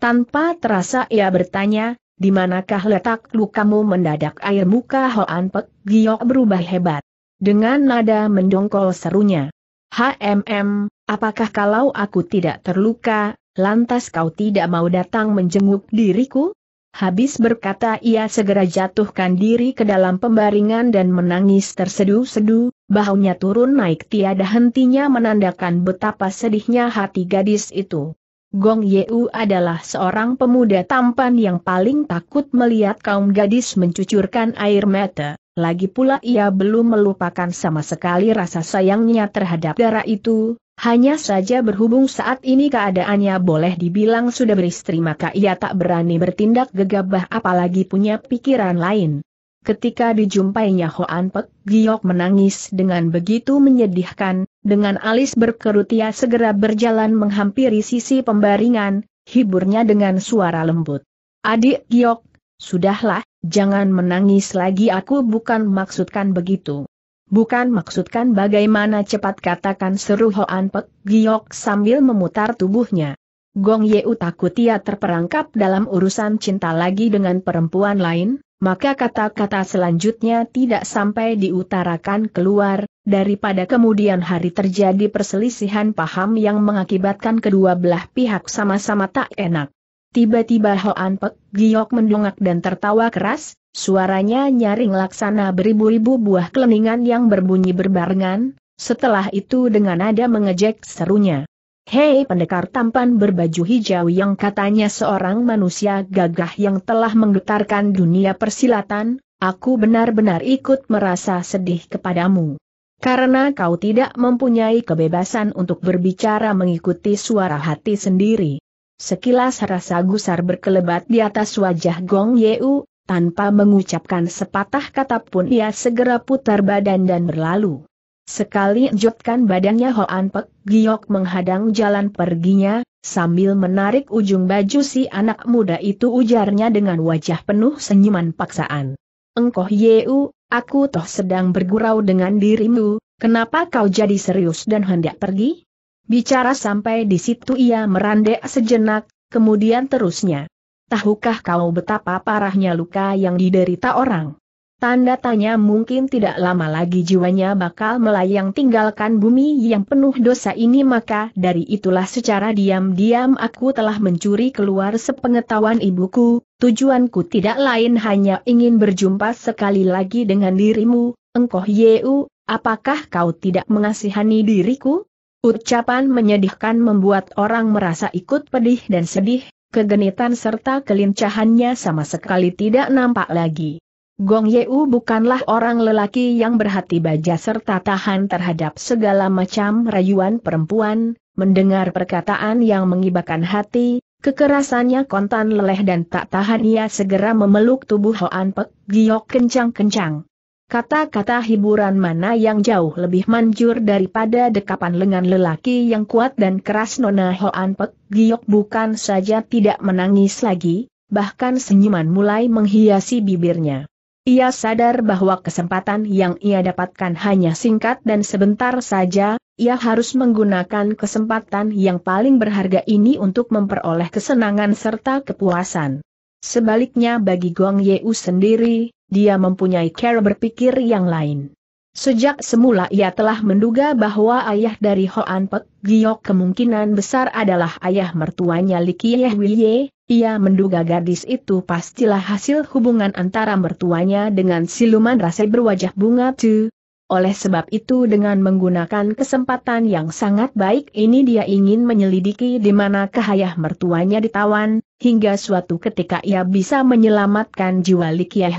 Tanpa terasa ia bertanya, di manakah letak lukamu mendadak air muka Hoan Pek Giok berubah hebat. Dengan nada mendongkol serunya. HMM, apakah kalau aku tidak terluka, lantas kau tidak mau datang menjenguk diriku? Habis berkata ia segera jatuhkan diri ke dalam pembaringan dan menangis tersedu-sedu, bahunya turun naik tiada hentinya menandakan betapa sedihnya hati gadis itu. Gong Yu adalah seorang pemuda tampan yang paling takut melihat kaum gadis mencucurkan air mata. Lagi pula ia belum melupakan sama sekali rasa sayangnya terhadap darah itu, hanya saja berhubung saat ini keadaannya boleh dibilang sudah beristri maka ia tak berani bertindak gegabah apalagi punya pikiran lain. Ketika dijumpainya Hoan Pek, Giok menangis dengan begitu menyedihkan, dengan alis berkerut ia segera berjalan menghampiri sisi pembaringan, hiburnya dengan suara lembut. Adik Giok, sudahlah, jangan menangis lagi aku bukan maksudkan begitu. Bukan maksudkan bagaimana cepat katakan seru Hoan Pek Giok sambil memutar tubuhnya. Gong Yeu takut ia terperangkap dalam urusan cinta lagi dengan perempuan lain, maka kata-kata selanjutnya tidak sampai diutarakan keluar, daripada kemudian hari terjadi perselisihan paham yang mengakibatkan kedua belah pihak sama-sama tak enak. Tiba-tiba Hoan Pek Giok mendongak dan tertawa keras, suaranya nyaring laksana beribu-ribu buah keleningan yang berbunyi berbarengan, setelah itu dengan nada mengejek serunya. Hei pendekar tampan berbaju hijau yang katanya seorang manusia gagah yang telah menggetarkan dunia persilatan, aku benar-benar ikut merasa sedih kepadamu. Karena kau tidak mempunyai kebebasan untuk berbicara mengikuti suara hati sendiri. Sekilas rasa gusar berkelebat di atas wajah Gong Yeu, tanpa mengucapkan sepatah kata pun ia segera putar badan dan berlalu. Sekali jutkan badannya Hoan Pek Giok menghadang jalan perginya, sambil menarik ujung baju si anak muda itu ujarnya dengan wajah penuh senyuman paksaan. Engkoh Yeu, aku toh sedang bergurau dengan dirimu, kenapa kau jadi serius dan hendak pergi? Bicara sampai di situ ia merandek sejenak, kemudian terusnya. Tahukah kau betapa parahnya luka yang diderita orang? Tanda tanya mungkin tidak lama lagi jiwanya bakal melayang tinggalkan bumi yang penuh dosa ini maka dari itulah secara diam-diam aku telah mencuri keluar sepengetahuan ibuku, tujuanku tidak lain hanya ingin berjumpa sekali lagi dengan dirimu, engkoh Yeu, apakah kau tidak mengasihani diriku? Ucapan menyedihkan membuat orang merasa ikut pedih dan sedih, kegenitan serta kelincahannya sama sekali tidak nampak lagi. Gong Yeu bukanlah orang lelaki yang berhati baja serta tahan terhadap segala macam rayuan perempuan, mendengar perkataan yang mengibakan hati, kekerasannya kontan leleh dan tak tahan ia segera memeluk tubuh Hoan Pek Giok kencang-kencang. Kata-kata hiburan mana yang jauh lebih manjur daripada dekapan lengan lelaki yang kuat dan keras Nona Hoan Pek Giok bukan saja tidak menangis lagi, bahkan senyuman mulai menghiasi bibirnya. Ia sadar bahwa kesempatan yang ia dapatkan hanya singkat dan sebentar saja, ia harus menggunakan kesempatan yang paling berharga ini untuk memperoleh kesenangan serta kepuasan. Sebaliknya bagi Gong Yeu sendiri, dia mempunyai cara berpikir yang lain. Sejak semula ia telah menduga bahwa ayah dari Hoan Pek Giok kemungkinan besar adalah ayah mertuanya Likie Huiye, ia menduga gadis itu pastilah hasil hubungan antara mertuanya dengan siluman rasa berwajah bunga tu. Oleh sebab itu dengan menggunakan kesempatan yang sangat baik ini dia ingin menyelidiki di mana kehayah mertuanya ditawan, hingga suatu ketika ia bisa menyelamatkan jiwa Likiah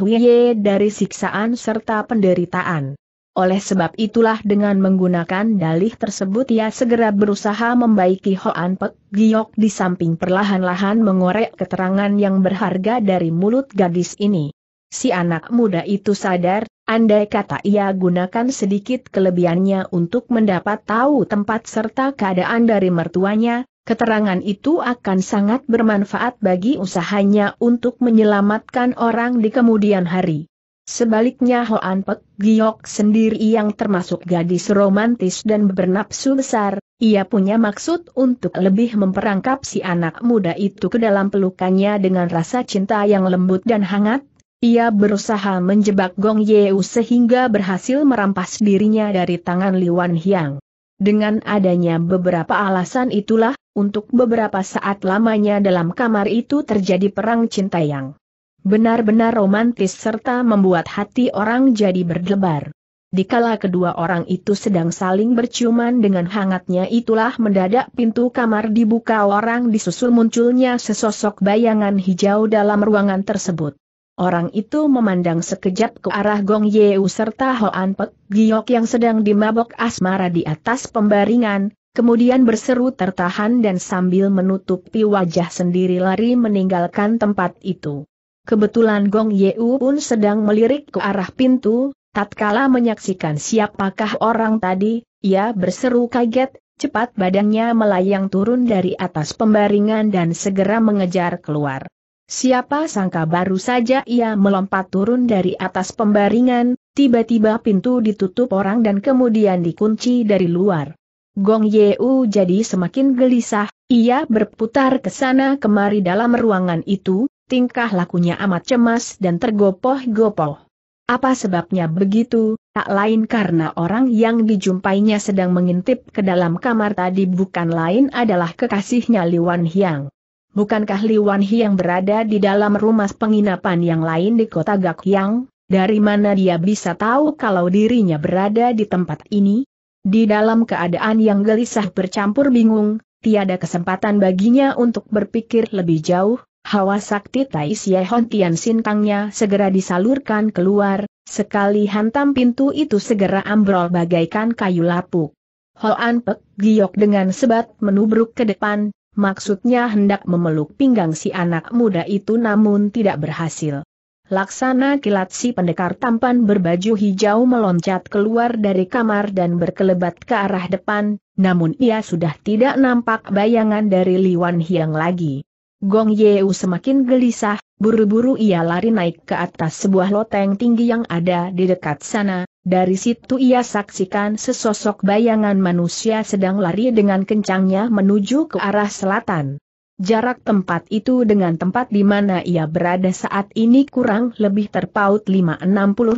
dari siksaan serta penderitaan. Oleh sebab itulah dengan menggunakan dalih tersebut ia segera berusaha membaiki Hoan Pek Giok di samping perlahan-lahan mengorek keterangan yang berharga dari mulut gadis ini. Si anak muda itu sadar, andai kata ia gunakan sedikit kelebihannya untuk mendapat tahu tempat serta keadaan dari mertuanya, keterangan itu akan sangat bermanfaat bagi usahanya untuk menyelamatkan orang di kemudian hari. Sebaliknya Hoan Pek Giok sendiri yang termasuk gadis romantis dan bernapsu besar, ia punya maksud untuk lebih memperangkap si anak muda itu ke dalam pelukannya dengan rasa cinta yang lembut dan hangat. Ia berusaha menjebak Gong Yeu sehingga berhasil merampas dirinya dari tangan Liwan Hiang. Dengan adanya beberapa alasan itulah, untuk beberapa saat lamanya dalam kamar itu terjadi perang cinta yang Benar-benar romantis serta membuat hati orang jadi berdebar. Dikala kedua orang itu sedang saling berciuman dengan hangatnya itulah mendadak pintu kamar dibuka orang disusul munculnya sesosok bayangan hijau dalam ruangan tersebut. Orang itu memandang sekejap ke arah Gong Yeu serta Hoan Pek Giok yang sedang dimabok asmara di atas pembaringan, kemudian berseru tertahan dan sambil menutupi wajah sendiri lari meninggalkan tempat itu. Kebetulan Gong Yeu pun sedang melirik ke arah pintu, tatkala menyaksikan siapakah orang tadi, ia berseru kaget, cepat badannya melayang turun dari atas pembaringan dan segera mengejar keluar. Siapa sangka baru saja ia melompat turun dari atas pembaringan, tiba-tiba pintu ditutup orang dan kemudian dikunci dari luar. Gong Yeu jadi semakin gelisah, ia berputar ke sana kemari dalam ruangan itu, tingkah lakunya amat cemas dan tergopoh-gopoh. Apa sebabnya begitu, tak lain karena orang yang dijumpainya sedang mengintip ke dalam kamar tadi bukan lain adalah kekasihnya Liwan Hiang. Bukankah Liwan Hiang berada di dalam rumah penginapan yang lain di kota Gak Gakyang? Dari mana dia bisa tahu kalau dirinya berada di tempat ini? Di dalam keadaan yang gelisah bercampur bingung, tiada kesempatan baginya untuk berpikir lebih jauh, Hawa sakti Tai Siehon Tian Sintangnya segera disalurkan keluar, sekali hantam pintu itu segera ambrol bagaikan kayu lapuk. Hoan Pek giok dengan sebat menubruk ke depan, maksudnya hendak memeluk pinggang si anak muda itu namun tidak berhasil. Laksana kilat si pendekar tampan berbaju hijau meloncat keluar dari kamar dan berkelebat ke arah depan, namun ia sudah tidak nampak bayangan dari Liwan Hiang lagi. Gong Yeu semakin gelisah, buru-buru ia lari naik ke atas sebuah loteng tinggi yang ada di dekat sana, dari situ ia saksikan sesosok bayangan manusia sedang lari dengan kencangnya menuju ke arah selatan. Jarak tempat itu dengan tempat di mana ia berada saat ini kurang lebih terpaut 560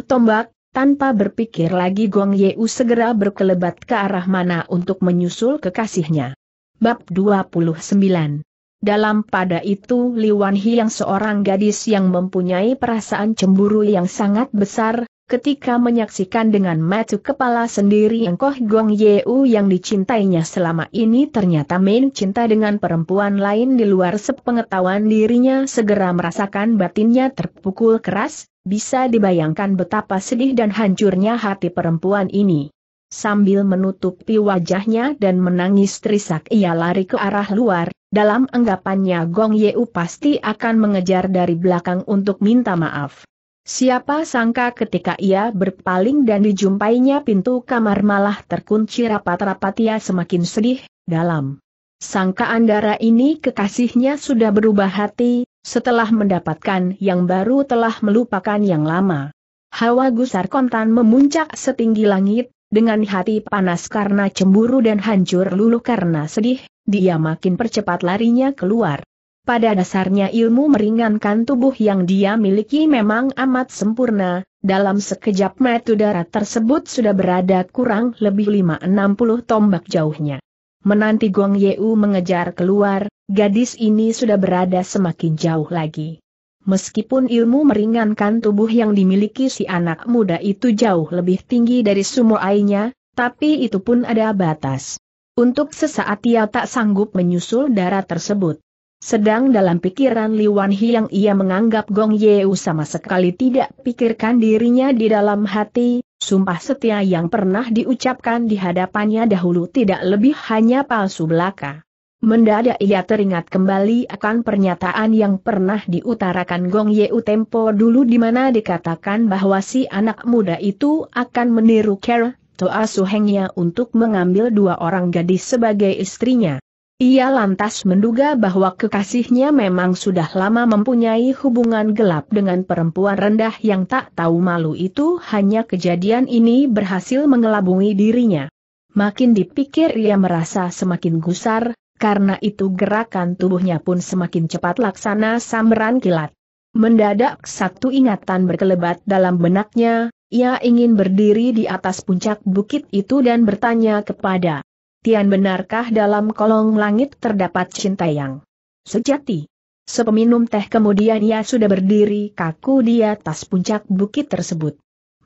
tombak, tanpa berpikir lagi Gong Yeu segera berkelebat ke arah mana untuk menyusul kekasihnya. Bab 29 dalam pada itu Li Wanhi yang seorang gadis yang mempunyai perasaan cemburu yang sangat besar, ketika menyaksikan dengan mata kepala sendiri Engkoh Gong Yeu yang dicintainya selama ini ternyata main cinta dengan perempuan lain di luar sepengetahuan dirinya segera merasakan batinnya terpukul keras, bisa dibayangkan betapa sedih dan hancurnya hati perempuan ini. Sambil menutupi wajahnya dan menangis terisak ia lari ke arah luar, dalam anggapannya Gong Yeu pasti akan mengejar dari belakang untuk minta maaf. Siapa sangka ketika ia berpaling dan dijumpainya pintu kamar malah terkunci rapat-rapat ia semakin sedih, dalam. Sangka Andara ini kekasihnya sudah berubah hati, setelah mendapatkan yang baru telah melupakan yang lama. Hawa gusar kontan memuncak setinggi langit, dengan hati panas karena cemburu dan hancur luluh karena sedih, dia makin percepat larinya keluar. Pada dasarnya ilmu meringankan tubuh yang dia miliki memang amat sempurna, dalam sekejap metu darat tersebut sudah berada kurang lebih 560 tombak jauhnya. Menanti Gong Yeu mengejar keluar, gadis ini sudah berada semakin jauh lagi. Meskipun ilmu meringankan tubuh yang dimiliki si anak muda itu jauh lebih tinggi dari sumoainya, tapi itu pun ada batas. Untuk sesaat ia tak sanggup menyusul darah tersebut. Sedang dalam pikiran Li Hi yang ia menganggap Gong Yeu sama sekali tidak pikirkan dirinya di dalam hati, sumpah setia yang pernah diucapkan di hadapannya dahulu tidak lebih hanya palsu belaka. Mendadak ia teringat kembali akan pernyataan yang pernah diutarakan Gong Yeu Tempo dulu di mana dikatakan bahwa si anak muda itu akan meniru Kera, Toa Suhengnya untuk mengambil dua orang gadis sebagai istrinya. Ia lantas menduga bahwa kekasihnya memang sudah lama mempunyai hubungan gelap dengan perempuan rendah yang tak tahu malu itu hanya kejadian ini berhasil mengelabui dirinya. Makin dipikir ia merasa semakin gusar, karena itu gerakan tubuhnya pun semakin cepat laksana samberan kilat. Mendadak satu ingatan berkelebat dalam benaknya, ia ingin berdiri di atas puncak bukit itu dan bertanya kepada Tian benarkah dalam kolong langit terdapat cinta yang sejati? Sepeminum teh kemudian ia sudah berdiri kaku di atas puncak bukit tersebut.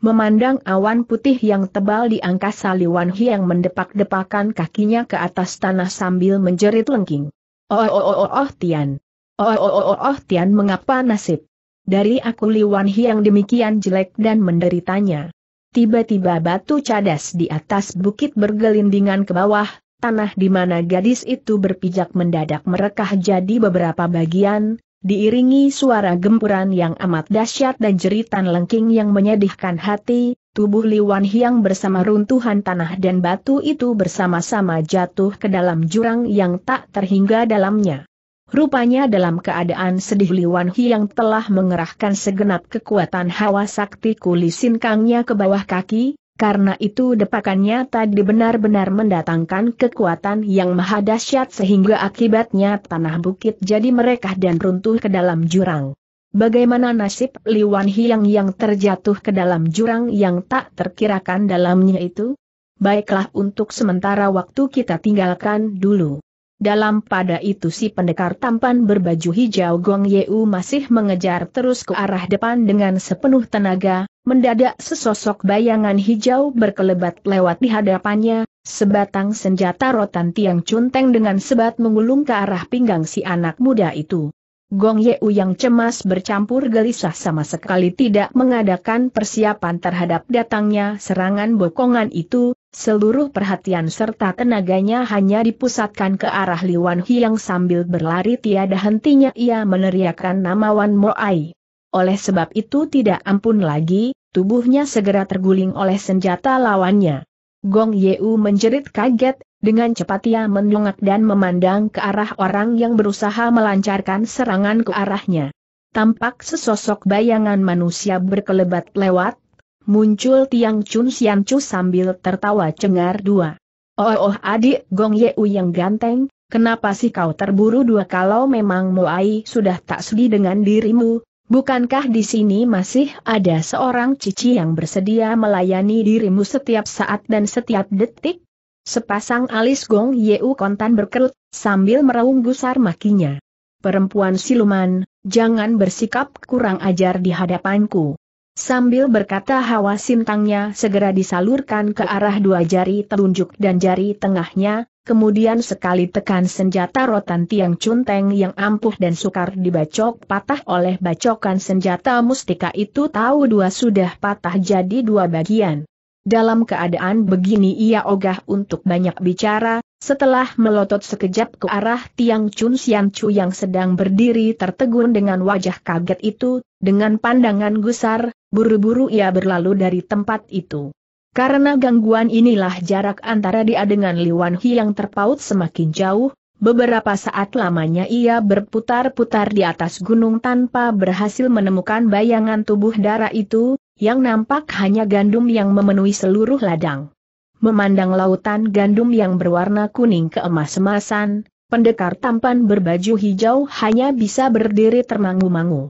Memandang awan putih yang tebal di angkasa Liwan yang mendepak-depakan kakinya ke atas tanah sambil menjerit lengking. Oh oh oh oh, oh Tian. Oh oh oh oh, oh Tian mengapa nasib? Dari aku Liwan yang demikian jelek dan menderitanya. Tiba-tiba batu cadas di atas bukit bergelindingan ke bawah, tanah di mana gadis itu berpijak mendadak merekah jadi beberapa bagian, Diiringi suara gempuran yang amat dahsyat dan jeritan lengking yang menyedihkan hati, tubuh Liwan Hiang bersama runtuhan tanah dan batu itu bersama-sama jatuh ke dalam jurang yang tak terhingga dalamnya. Rupanya dalam keadaan sedih Liwan Hiang telah mengerahkan segenap kekuatan hawa sakti kulisin kangnya ke bawah kaki, karena itu depakannya tadi benar-benar mendatangkan kekuatan yang maha dahsyat sehingga akibatnya tanah bukit jadi mereka dan runtuh ke dalam jurang. Bagaimana nasib Liwan Hiang yang terjatuh ke dalam jurang yang tak terkirakan dalamnya itu? Baiklah untuk sementara waktu kita tinggalkan dulu. Dalam pada itu si pendekar tampan berbaju hijau Gong Yeu masih mengejar terus ke arah depan dengan sepenuh tenaga, mendadak sesosok bayangan hijau berkelebat lewat di hadapannya, sebatang senjata rotan tiang cunteng dengan sebat mengulung ke arah pinggang si anak muda itu. Gong Yeu yang cemas bercampur gelisah sama sekali tidak mengadakan persiapan terhadap datangnya serangan bokongan itu, Seluruh perhatian serta tenaganya hanya dipusatkan ke arah Li Liwan Hyang sambil berlari tiada hentinya ia meneriakkan nama Wan Moai. Oleh sebab itu tidak ampun lagi, tubuhnya segera terguling oleh senjata lawannya. Gong Yeu menjerit kaget, dengan cepat ia menyongak dan memandang ke arah orang yang berusaha melancarkan serangan ke arahnya. Tampak sesosok bayangan manusia berkelebat lewat, muncul Tiang Chun Sian Chu sambil tertawa cengar dua. Oh, oh adik Gong Yeu yang ganteng, kenapa sih kau terburu dua kalau memang Moai sudah tak sedih dengan dirimu, bukankah di sini masih ada seorang cici yang bersedia melayani dirimu setiap saat dan setiap detik? Sepasang alis Gong Yeu kontan berkerut, sambil meraung gusar makinya. Perempuan siluman, jangan bersikap kurang ajar di hadapanku. Sambil berkata hawa sintangnya segera disalurkan ke arah dua jari telunjuk dan jari tengahnya, kemudian sekali tekan senjata rotan tiang cunteng yang ampuh dan sukar dibacok patah oleh bacokan senjata mustika itu tahu dua sudah patah jadi dua bagian. Dalam keadaan begini ia ogah untuk banyak bicara, setelah melotot sekejap ke arah tiang Chun Sian Chu yang sedang berdiri tertegun dengan wajah kaget itu, dengan pandangan gusar, Buru-buru ia berlalu dari tempat itu. Karena gangguan inilah jarak antara dia dengan Liwan Hi yang terpaut semakin jauh, beberapa saat lamanya ia berputar-putar di atas gunung tanpa berhasil menemukan bayangan tubuh darah itu, yang nampak hanya gandum yang memenuhi seluruh ladang. Memandang lautan gandum yang berwarna kuning keemas-emasan, pendekar tampan berbaju hijau hanya bisa berdiri termangu-mangu.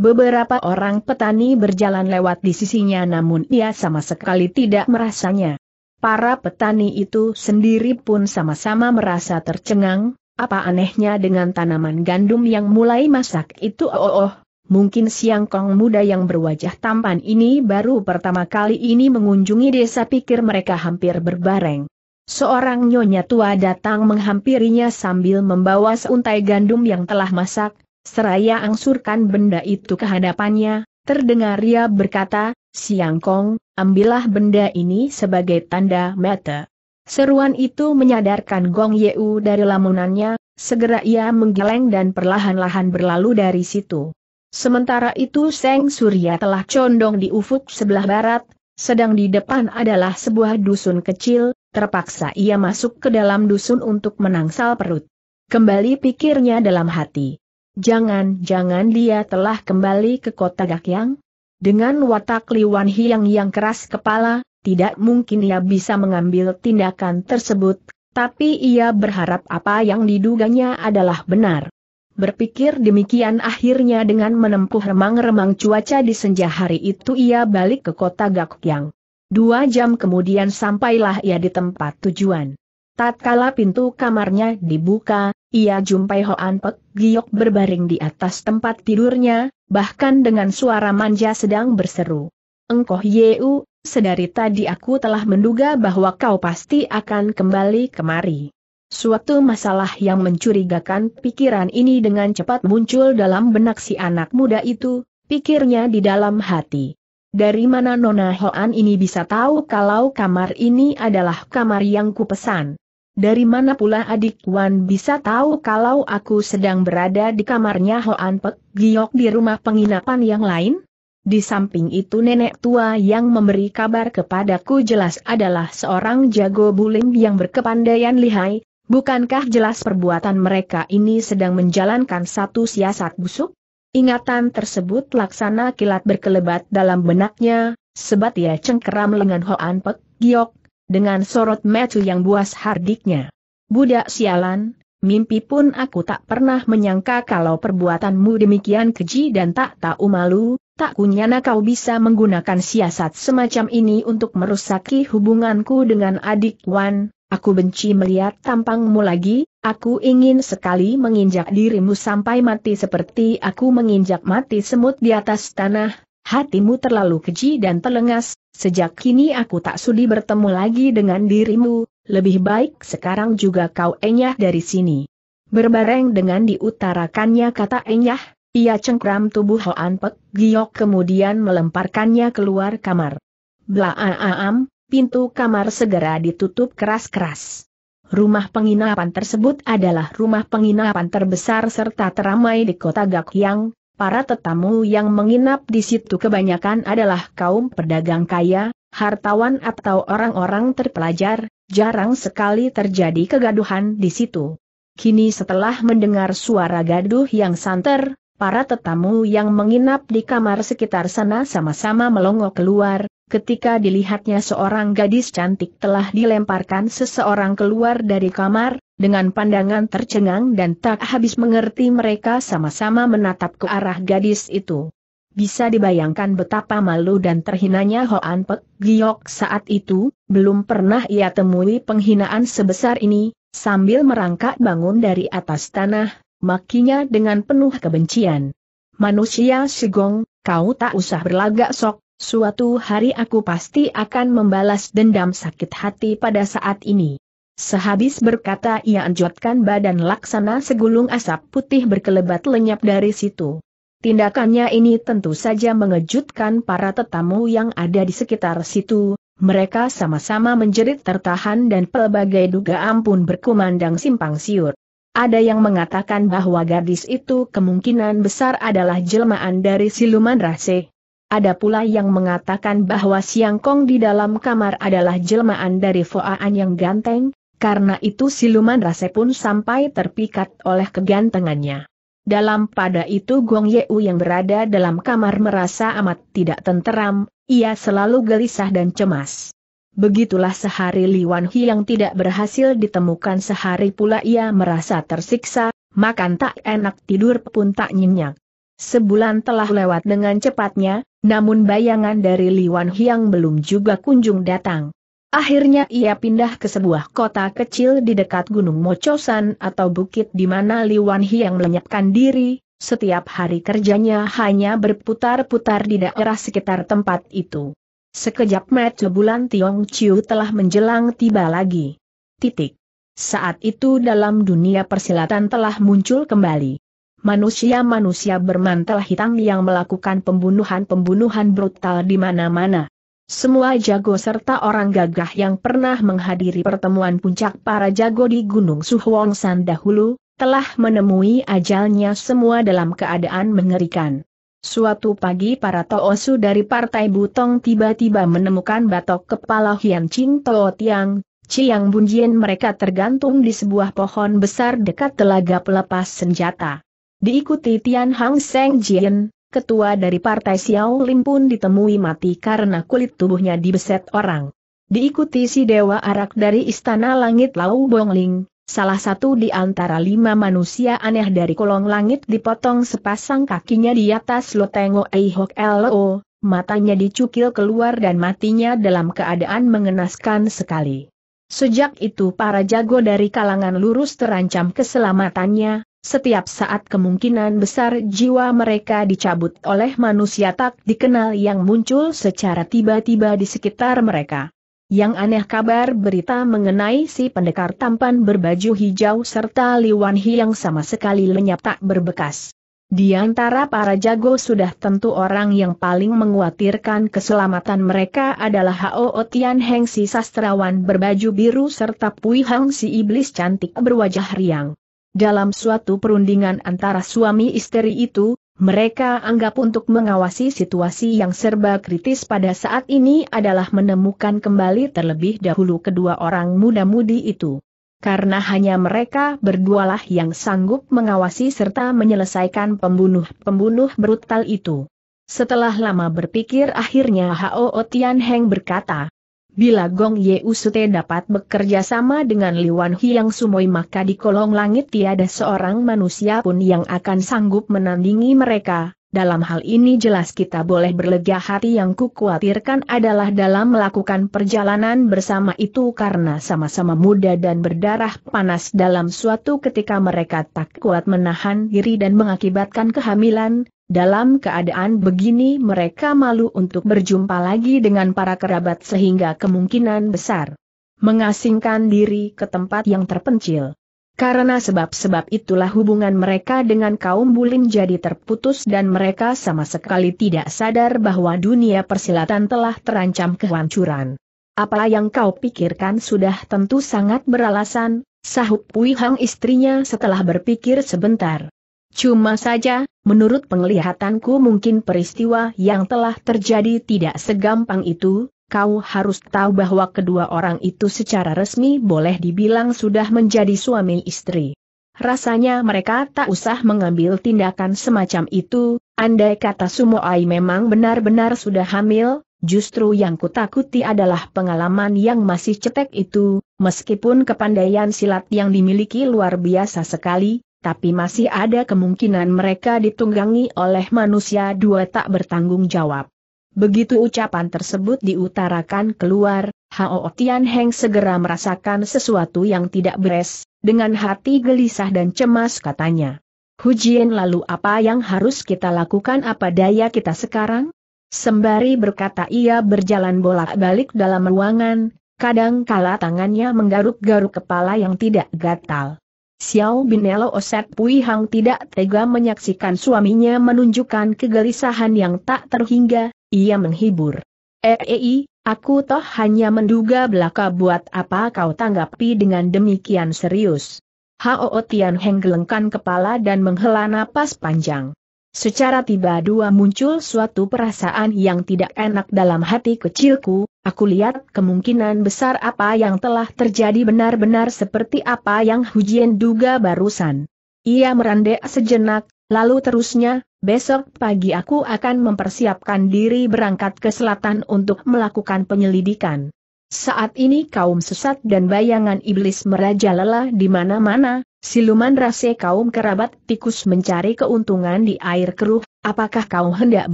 Beberapa orang petani berjalan lewat di sisinya namun ia sama sekali tidak merasanya. Para petani itu sendiri pun sama-sama merasa tercengang, apa anehnya dengan tanaman gandum yang mulai masak itu oh oh, oh. mungkin siang kong muda yang berwajah tampan ini baru pertama kali ini mengunjungi desa pikir mereka hampir berbareng. Seorang nyonya tua datang menghampirinya sambil membawa seuntai gandum yang telah masak, Seraya angsurkan benda itu ke hadapannya, terdengar ia berkata, Siang Kong, ambillah benda ini sebagai tanda mata. Seruan itu menyadarkan Gong Yeu dari lamunannya, segera ia menggeleng dan perlahan-lahan berlalu dari situ. Sementara itu Seng Surya telah condong di ufuk sebelah barat, sedang di depan adalah sebuah dusun kecil, terpaksa ia masuk ke dalam dusun untuk menangsal perut. Kembali pikirnya dalam hati. Jangan-jangan dia telah kembali ke kota Gakyang? Dengan watak Liwan Hiang yang keras kepala, tidak mungkin ia bisa mengambil tindakan tersebut, tapi ia berharap apa yang diduganya adalah benar. Berpikir demikian akhirnya dengan menempuh remang-remang cuaca di senja hari itu ia balik ke kota Gakyang. Dua jam kemudian sampailah ia di tempat tujuan. Tatkala pintu kamarnya dibuka, ia jumpai Hoan Pek Giok berbaring di atas tempat tidurnya, bahkan dengan suara manja sedang berseru. Engkoh Yeu, sedari tadi aku telah menduga bahwa kau pasti akan kembali kemari. Suatu masalah yang mencurigakan pikiran ini dengan cepat muncul dalam benak si anak muda itu, pikirnya di dalam hati. Dari mana Nona Hoan ini bisa tahu kalau kamar ini adalah kamar yang kupesan? Dari mana pula adik Wan bisa tahu kalau aku sedang berada di kamarnya Hoan Pek Giok di rumah penginapan yang lain? Di samping itu nenek tua yang memberi kabar kepadaku jelas adalah seorang jago bulim yang berkepandaian lihai, bukankah jelas perbuatan mereka ini sedang menjalankan satu siasat busuk? Ingatan tersebut laksana kilat berkelebat dalam benaknya, sebat ia cengkeram lengan Hoan Pek Giok, dengan sorot metu yang buas hardiknya. Budak sialan, mimpi pun aku tak pernah menyangka kalau perbuatanmu demikian keji dan tak tahu malu, tak kunyana kau bisa menggunakan siasat semacam ini untuk merusaki hubunganku dengan adik Wan, aku benci melihat tampangmu lagi, aku ingin sekali menginjak dirimu sampai mati seperti aku menginjak mati semut di atas tanah, hatimu terlalu keji dan telengas, Sejak kini aku tak sudi bertemu lagi dengan dirimu, lebih baik sekarang juga kau enyah dari sini. Berbareng dengan diutarakannya kata enyah, ia cengkram tubuh Hoan Pek Giok kemudian melemparkannya keluar kamar. Blaaam, pintu kamar segera ditutup keras-keras. Rumah penginapan tersebut adalah rumah penginapan terbesar serta teramai di kota Gakyang, Para tetamu yang menginap di situ kebanyakan adalah kaum pedagang kaya, hartawan atau orang-orang terpelajar, jarang sekali terjadi kegaduhan di situ. Kini setelah mendengar suara gaduh yang santer, para tetamu yang menginap di kamar sekitar sana sama-sama melongo keluar, ketika dilihatnya seorang gadis cantik telah dilemparkan seseorang keluar dari kamar, dengan pandangan tercengang dan tak habis mengerti mereka sama-sama menatap ke arah gadis itu. Bisa dibayangkan betapa malu dan terhinanya Hoan Pek Giok saat itu, belum pernah ia temui penghinaan sebesar ini, sambil merangkak bangun dari atas tanah, makinya dengan penuh kebencian. Manusia segong, kau tak usah berlagak sok, suatu hari aku pasti akan membalas dendam sakit hati pada saat ini. Sehabis berkata ia anjotkan badan laksana segulung asap putih berkelebat lenyap dari situ. Tindakannya ini tentu saja mengejutkan para tetamu yang ada di sekitar situ, mereka sama-sama menjerit tertahan dan pelbagai duga ampun berkumandang simpang siur. Ada yang mengatakan bahwa gadis itu kemungkinan besar adalah jelmaan dari siluman rase. Ada pula yang mengatakan bahwa Siangkong di dalam kamar adalah jelmaan dari Foaan yang ganteng, karena itu siluman rase pun sampai terpikat oleh kegantengannya. Dalam pada itu Gong Yeu yang berada dalam kamar merasa amat tidak tenteram, ia selalu gelisah dan cemas. Begitulah sehari Liwan Hi yang tidak berhasil ditemukan sehari pula ia merasa tersiksa, makan tak enak tidur pun tak nyenyak. Sebulan telah lewat dengan cepatnya, namun bayangan dari Liwan Hi yang belum juga kunjung datang. Akhirnya ia pindah ke sebuah kota kecil di dekat Gunung Mocosan atau bukit di mana Liwan Hiang melenyapkan diri, setiap hari kerjanya hanya berputar-putar di daerah sekitar tempat itu. Sekejap mata bulan Tiong Chiu telah menjelang tiba lagi. Titik. Saat itu dalam dunia persilatan telah muncul kembali. Manusia-manusia bermantel hitam yang melakukan pembunuhan-pembunuhan brutal di mana-mana. Semua jago serta orang gagah yang pernah menghadiri pertemuan puncak para jago di Gunung Suhuongsan dahulu, telah menemui ajalnya semua dalam keadaan mengerikan. Suatu pagi para Toosu dari Partai Butong tiba-tiba menemukan batok kepala Hian Ching Yang, Tiang, Chiang Bunjian mereka tergantung di sebuah pohon besar dekat telaga pelepas senjata. Diikuti Tian Hang Seng Jien, ketua dari partai Xiao Lim pun ditemui mati karena kulit tubuhnya dibeset orang. Diikuti si Dewa Arak dari Istana Langit Lau Ling, salah satu di antara lima manusia aneh dari kolong langit dipotong sepasang kakinya di atas Lotengo Eihok Lo, matanya dicukil keluar dan matinya dalam keadaan mengenaskan sekali. Sejak itu para jago dari kalangan lurus terancam keselamatannya, setiap saat kemungkinan besar jiwa mereka dicabut oleh manusia tak dikenal yang muncul secara tiba-tiba di sekitar mereka. Yang aneh kabar berita mengenai si pendekar tampan berbaju hijau serta Liwan Hi yang sama sekali lenyap tak berbekas. Di antara para jago sudah tentu orang yang paling mengkhawatirkan keselamatan mereka adalah Hao Tian Heng si sastrawan berbaju biru serta Pui Hang si iblis cantik berwajah riang. Dalam suatu perundingan antara suami istri itu, mereka anggap untuk mengawasi situasi yang serba kritis pada saat ini adalah menemukan kembali terlebih dahulu kedua orang muda-mudi itu. Karena hanya mereka berdualah yang sanggup mengawasi serta menyelesaikan pembunuh-pembunuh brutal itu. Setelah lama berpikir akhirnya Hao Tian Heng berkata, Bila Gong Ye Usute dapat bekerja sama dengan Liwan Hyang Sumoy maka di kolong langit tiada seorang manusia pun yang akan sanggup menandingi mereka. Dalam hal ini jelas kita boleh berlega hati yang kukhawatirkan adalah dalam melakukan perjalanan bersama itu karena sama-sama muda dan berdarah panas dalam suatu ketika mereka tak kuat menahan diri dan mengakibatkan kehamilan, dalam keadaan begini mereka malu untuk berjumpa lagi dengan para kerabat sehingga kemungkinan besar mengasingkan diri ke tempat yang terpencil. Karena sebab-sebab itulah hubungan mereka dengan kaum Bulim jadi terputus dan mereka sama sekali tidak sadar bahwa dunia persilatan telah terancam kehancuran. Apa yang kau pikirkan sudah tentu sangat beralasan, sahut Pui Hang istrinya setelah berpikir sebentar. Cuma saja, menurut penglihatanku mungkin peristiwa yang telah terjadi tidak segampang itu, kau harus tahu bahwa kedua orang itu secara resmi boleh dibilang sudah menjadi suami istri. Rasanya mereka tak usah mengambil tindakan semacam itu, andai kata Sumoai memang benar-benar sudah hamil, justru yang kutakuti adalah pengalaman yang masih cetek itu, meskipun kepandaian silat yang dimiliki luar biasa sekali, tapi masih ada kemungkinan mereka ditunggangi oleh manusia dua tak bertanggung jawab. Begitu ucapan tersebut diutarakan keluar, Hao Tian Heng segera merasakan sesuatu yang tidak beres, dengan hati gelisah dan cemas katanya. Hu Hujian lalu apa yang harus kita lakukan apa daya kita sekarang? Sembari berkata ia berjalan bolak-balik dalam ruangan, kadang kala tangannya menggaruk-garuk kepala yang tidak gatal. Xiao Binelo Oset Pui Hang tidak tega menyaksikan suaminya menunjukkan kegelisahan yang tak terhingga, ia menghibur. Ei, eh, eh, aku toh hanya menduga belaka buat apa kau tanggapi dengan demikian serius. Hao Tian Heng gelengkan kepala dan menghela napas panjang. Secara tiba-dua muncul suatu perasaan yang tidak enak dalam hati kecilku, Aku lihat kemungkinan besar apa yang telah terjadi benar-benar seperti apa yang Hujian duga barusan. Ia merendek sejenak, lalu terusnya, besok pagi aku akan mempersiapkan diri berangkat ke selatan untuk melakukan penyelidikan. Saat ini kaum sesat dan bayangan iblis merajalela di mana-mana, siluman rase kaum kerabat tikus mencari keuntungan di air keruh, apakah kau hendak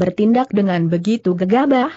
bertindak dengan begitu gegabah?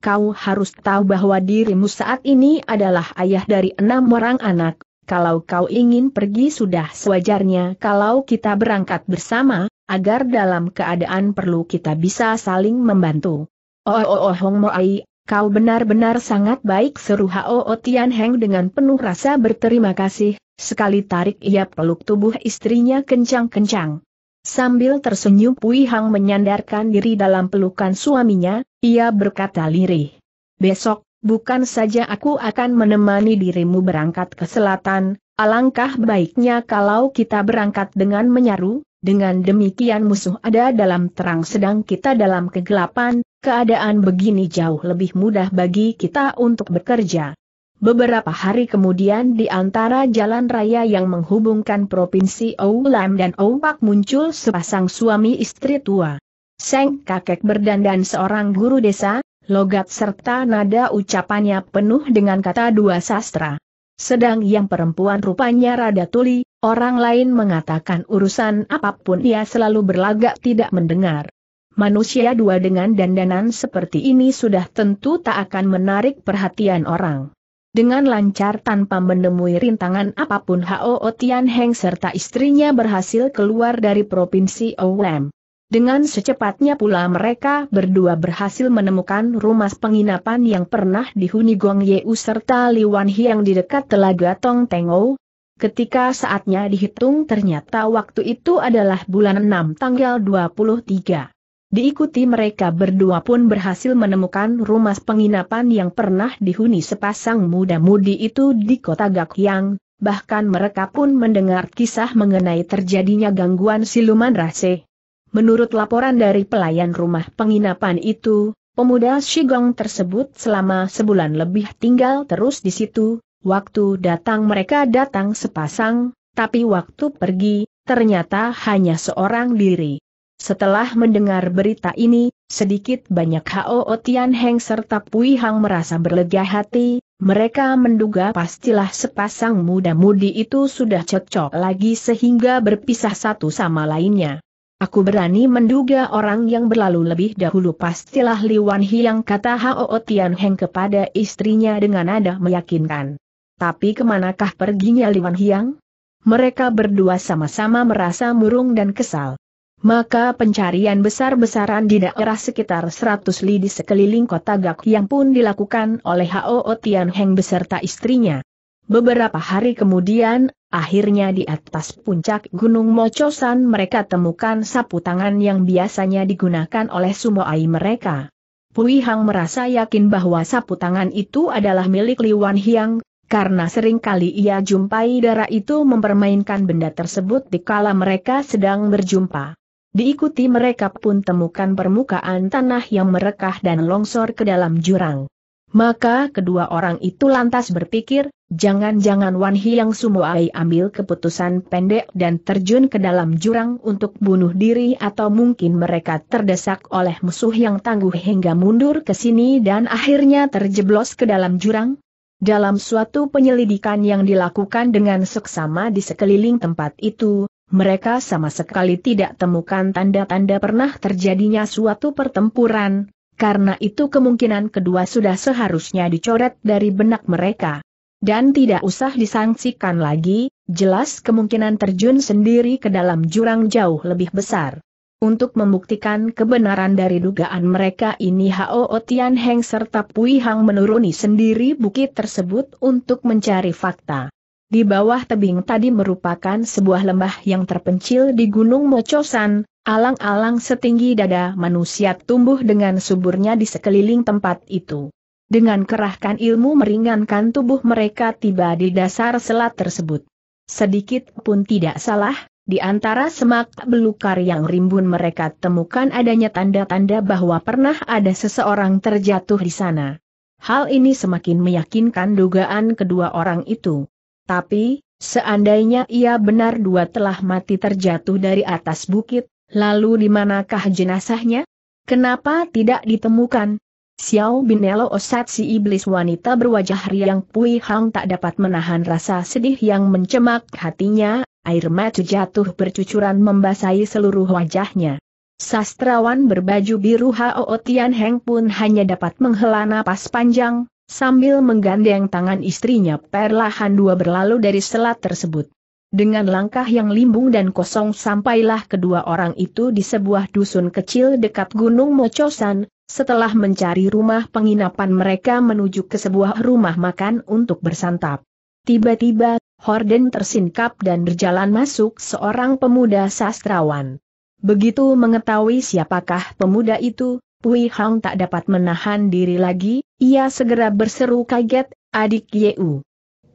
kau harus tahu bahwa dirimu saat ini adalah ayah dari enam orang anak. Kalau kau ingin pergi sudah sewajarnya kalau kita berangkat bersama, agar dalam keadaan perlu kita bisa saling membantu. Oh oh oh Hong Moai, kau benar-benar sangat baik seru Hao oh, Tian Heng dengan penuh rasa berterima kasih, sekali tarik ia peluk tubuh istrinya kencang-kencang. Sambil tersenyum Pui Hang menyandarkan diri dalam pelukan suaminya, ia berkata lirih. Besok, bukan saja aku akan menemani dirimu berangkat ke selatan, alangkah baiknya kalau kita berangkat dengan menyaru, dengan demikian musuh ada dalam terang sedang kita dalam kegelapan, keadaan begini jauh lebih mudah bagi kita untuk bekerja. Beberapa hari kemudian di antara jalan raya yang menghubungkan Provinsi Oulam dan Oupak muncul sepasang suami istri tua. Seng kakek berdandan seorang guru desa, logat serta nada ucapannya penuh dengan kata dua sastra. Sedang yang perempuan rupanya rada tuli, orang lain mengatakan urusan apapun ia selalu berlagak tidak mendengar. Manusia dua dengan dandanan seperti ini sudah tentu tak akan menarik perhatian orang. Dengan lancar tanpa menemui rintangan apapun Hao Tian Heng serta istrinya berhasil keluar dari provinsi Owem. Dengan secepatnya pula mereka berdua berhasil menemukan rumah penginapan yang pernah dihuni Gong Yeu serta Wanhe Hiang di dekat telaga Tong Tengou. Ketika saatnya dihitung ternyata waktu itu adalah bulan 6 tanggal 23. Diikuti mereka berdua pun berhasil menemukan rumah penginapan yang pernah dihuni sepasang muda-mudi itu di kota Gakyang, bahkan mereka pun mendengar kisah mengenai terjadinya gangguan siluman rase. Menurut laporan dari pelayan rumah penginapan itu, pemuda Shigong tersebut selama sebulan lebih tinggal terus di situ, waktu datang mereka datang sepasang, tapi waktu pergi, ternyata hanya seorang diri. Setelah mendengar berita ini, sedikit banyak Hao Otian Heng serta Pui Hang merasa berlega hati, mereka menduga pastilah sepasang muda-mudi itu sudah cocok lagi sehingga berpisah satu sama lainnya. Aku berani menduga orang yang berlalu lebih dahulu pastilah Li Wan Hiang kata Hao Tian Heng kepada istrinya dengan nada meyakinkan. Tapi kemanakah perginya Li Wan Hiang? Mereka berdua sama-sama merasa murung dan kesal. Maka pencarian besar-besaran di daerah sekitar 100 li di sekeliling kota Gak yang pun dilakukan oleh Hao Tian Heng beserta istrinya. Beberapa hari kemudian, Akhirnya di atas puncak Gunung Mocosan mereka temukan sapu tangan yang biasanya digunakan oleh sumoai mereka. Pui Hang merasa yakin bahwa sapu tangan itu adalah milik Liwan Hiang, karena kali ia jumpai darah itu mempermainkan benda tersebut di kala mereka sedang berjumpa. Diikuti mereka pun temukan permukaan tanah yang merekah dan longsor ke dalam jurang. Maka kedua orang itu lantas berpikir, jangan-jangan Wan Hiang Sumoai ambil keputusan pendek dan terjun ke dalam jurang untuk bunuh diri atau mungkin mereka terdesak oleh musuh yang tangguh hingga mundur ke sini dan akhirnya terjeblos ke dalam jurang? Dalam suatu penyelidikan yang dilakukan dengan seksama di sekeliling tempat itu, mereka sama sekali tidak temukan tanda-tanda pernah terjadinya suatu pertempuran, karena itu kemungkinan kedua sudah seharusnya dicoret dari benak mereka. Dan tidak usah disangsikan lagi, jelas kemungkinan terjun sendiri ke dalam jurang jauh lebih besar. Untuk membuktikan kebenaran dari dugaan mereka ini Hao Otian Heng serta Pui Hang menuruni sendiri bukit tersebut untuk mencari fakta. Di bawah tebing tadi merupakan sebuah lembah yang terpencil di Gunung Mocosan, Alang-alang setinggi dada manusia tumbuh dengan suburnya di sekeliling tempat itu. Dengan kerahkan ilmu meringankan tubuh mereka tiba di dasar selat tersebut. Sedikit pun tidak salah, di antara semak belukar yang rimbun mereka temukan adanya tanda-tanda bahwa pernah ada seseorang terjatuh di sana. Hal ini semakin meyakinkan dugaan kedua orang itu. Tapi, seandainya ia benar dua telah mati terjatuh dari atas bukit, Lalu di manakah jenazahnya? Kenapa tidak ditemukan? Xiao Binelo Osat si iblis wanita berwajah riang Pui Hang tak dapat menahan rasa sedih yang mencemak hatinya, air mata jatuh bercucuran membasahi seluruh wajahnya. Sastrawan berbaju biru Hao Tian Heng pun hanya dapat menghela napas panjang, sambil menggandeng tangan istrinya perlahan dua berlalu dari selat tersebut. Dengan langkah yang limbung dan kosong sampailah kedua orang itu di sebuah dusun kecil dekat Gunung Mocosan, setelah mencari rumah penginapan mereka menuju ke sebuah rumah makan untuk bersantap. Tiba-tiba, Horden tersingkap dan berjalan masuk seorang pemuda sastrawan. Begitu mengetahui siapakah pemuda itu, Pui Hang tak dapat menahan diri lagi, ia segera berseru kaget, adik Yeu.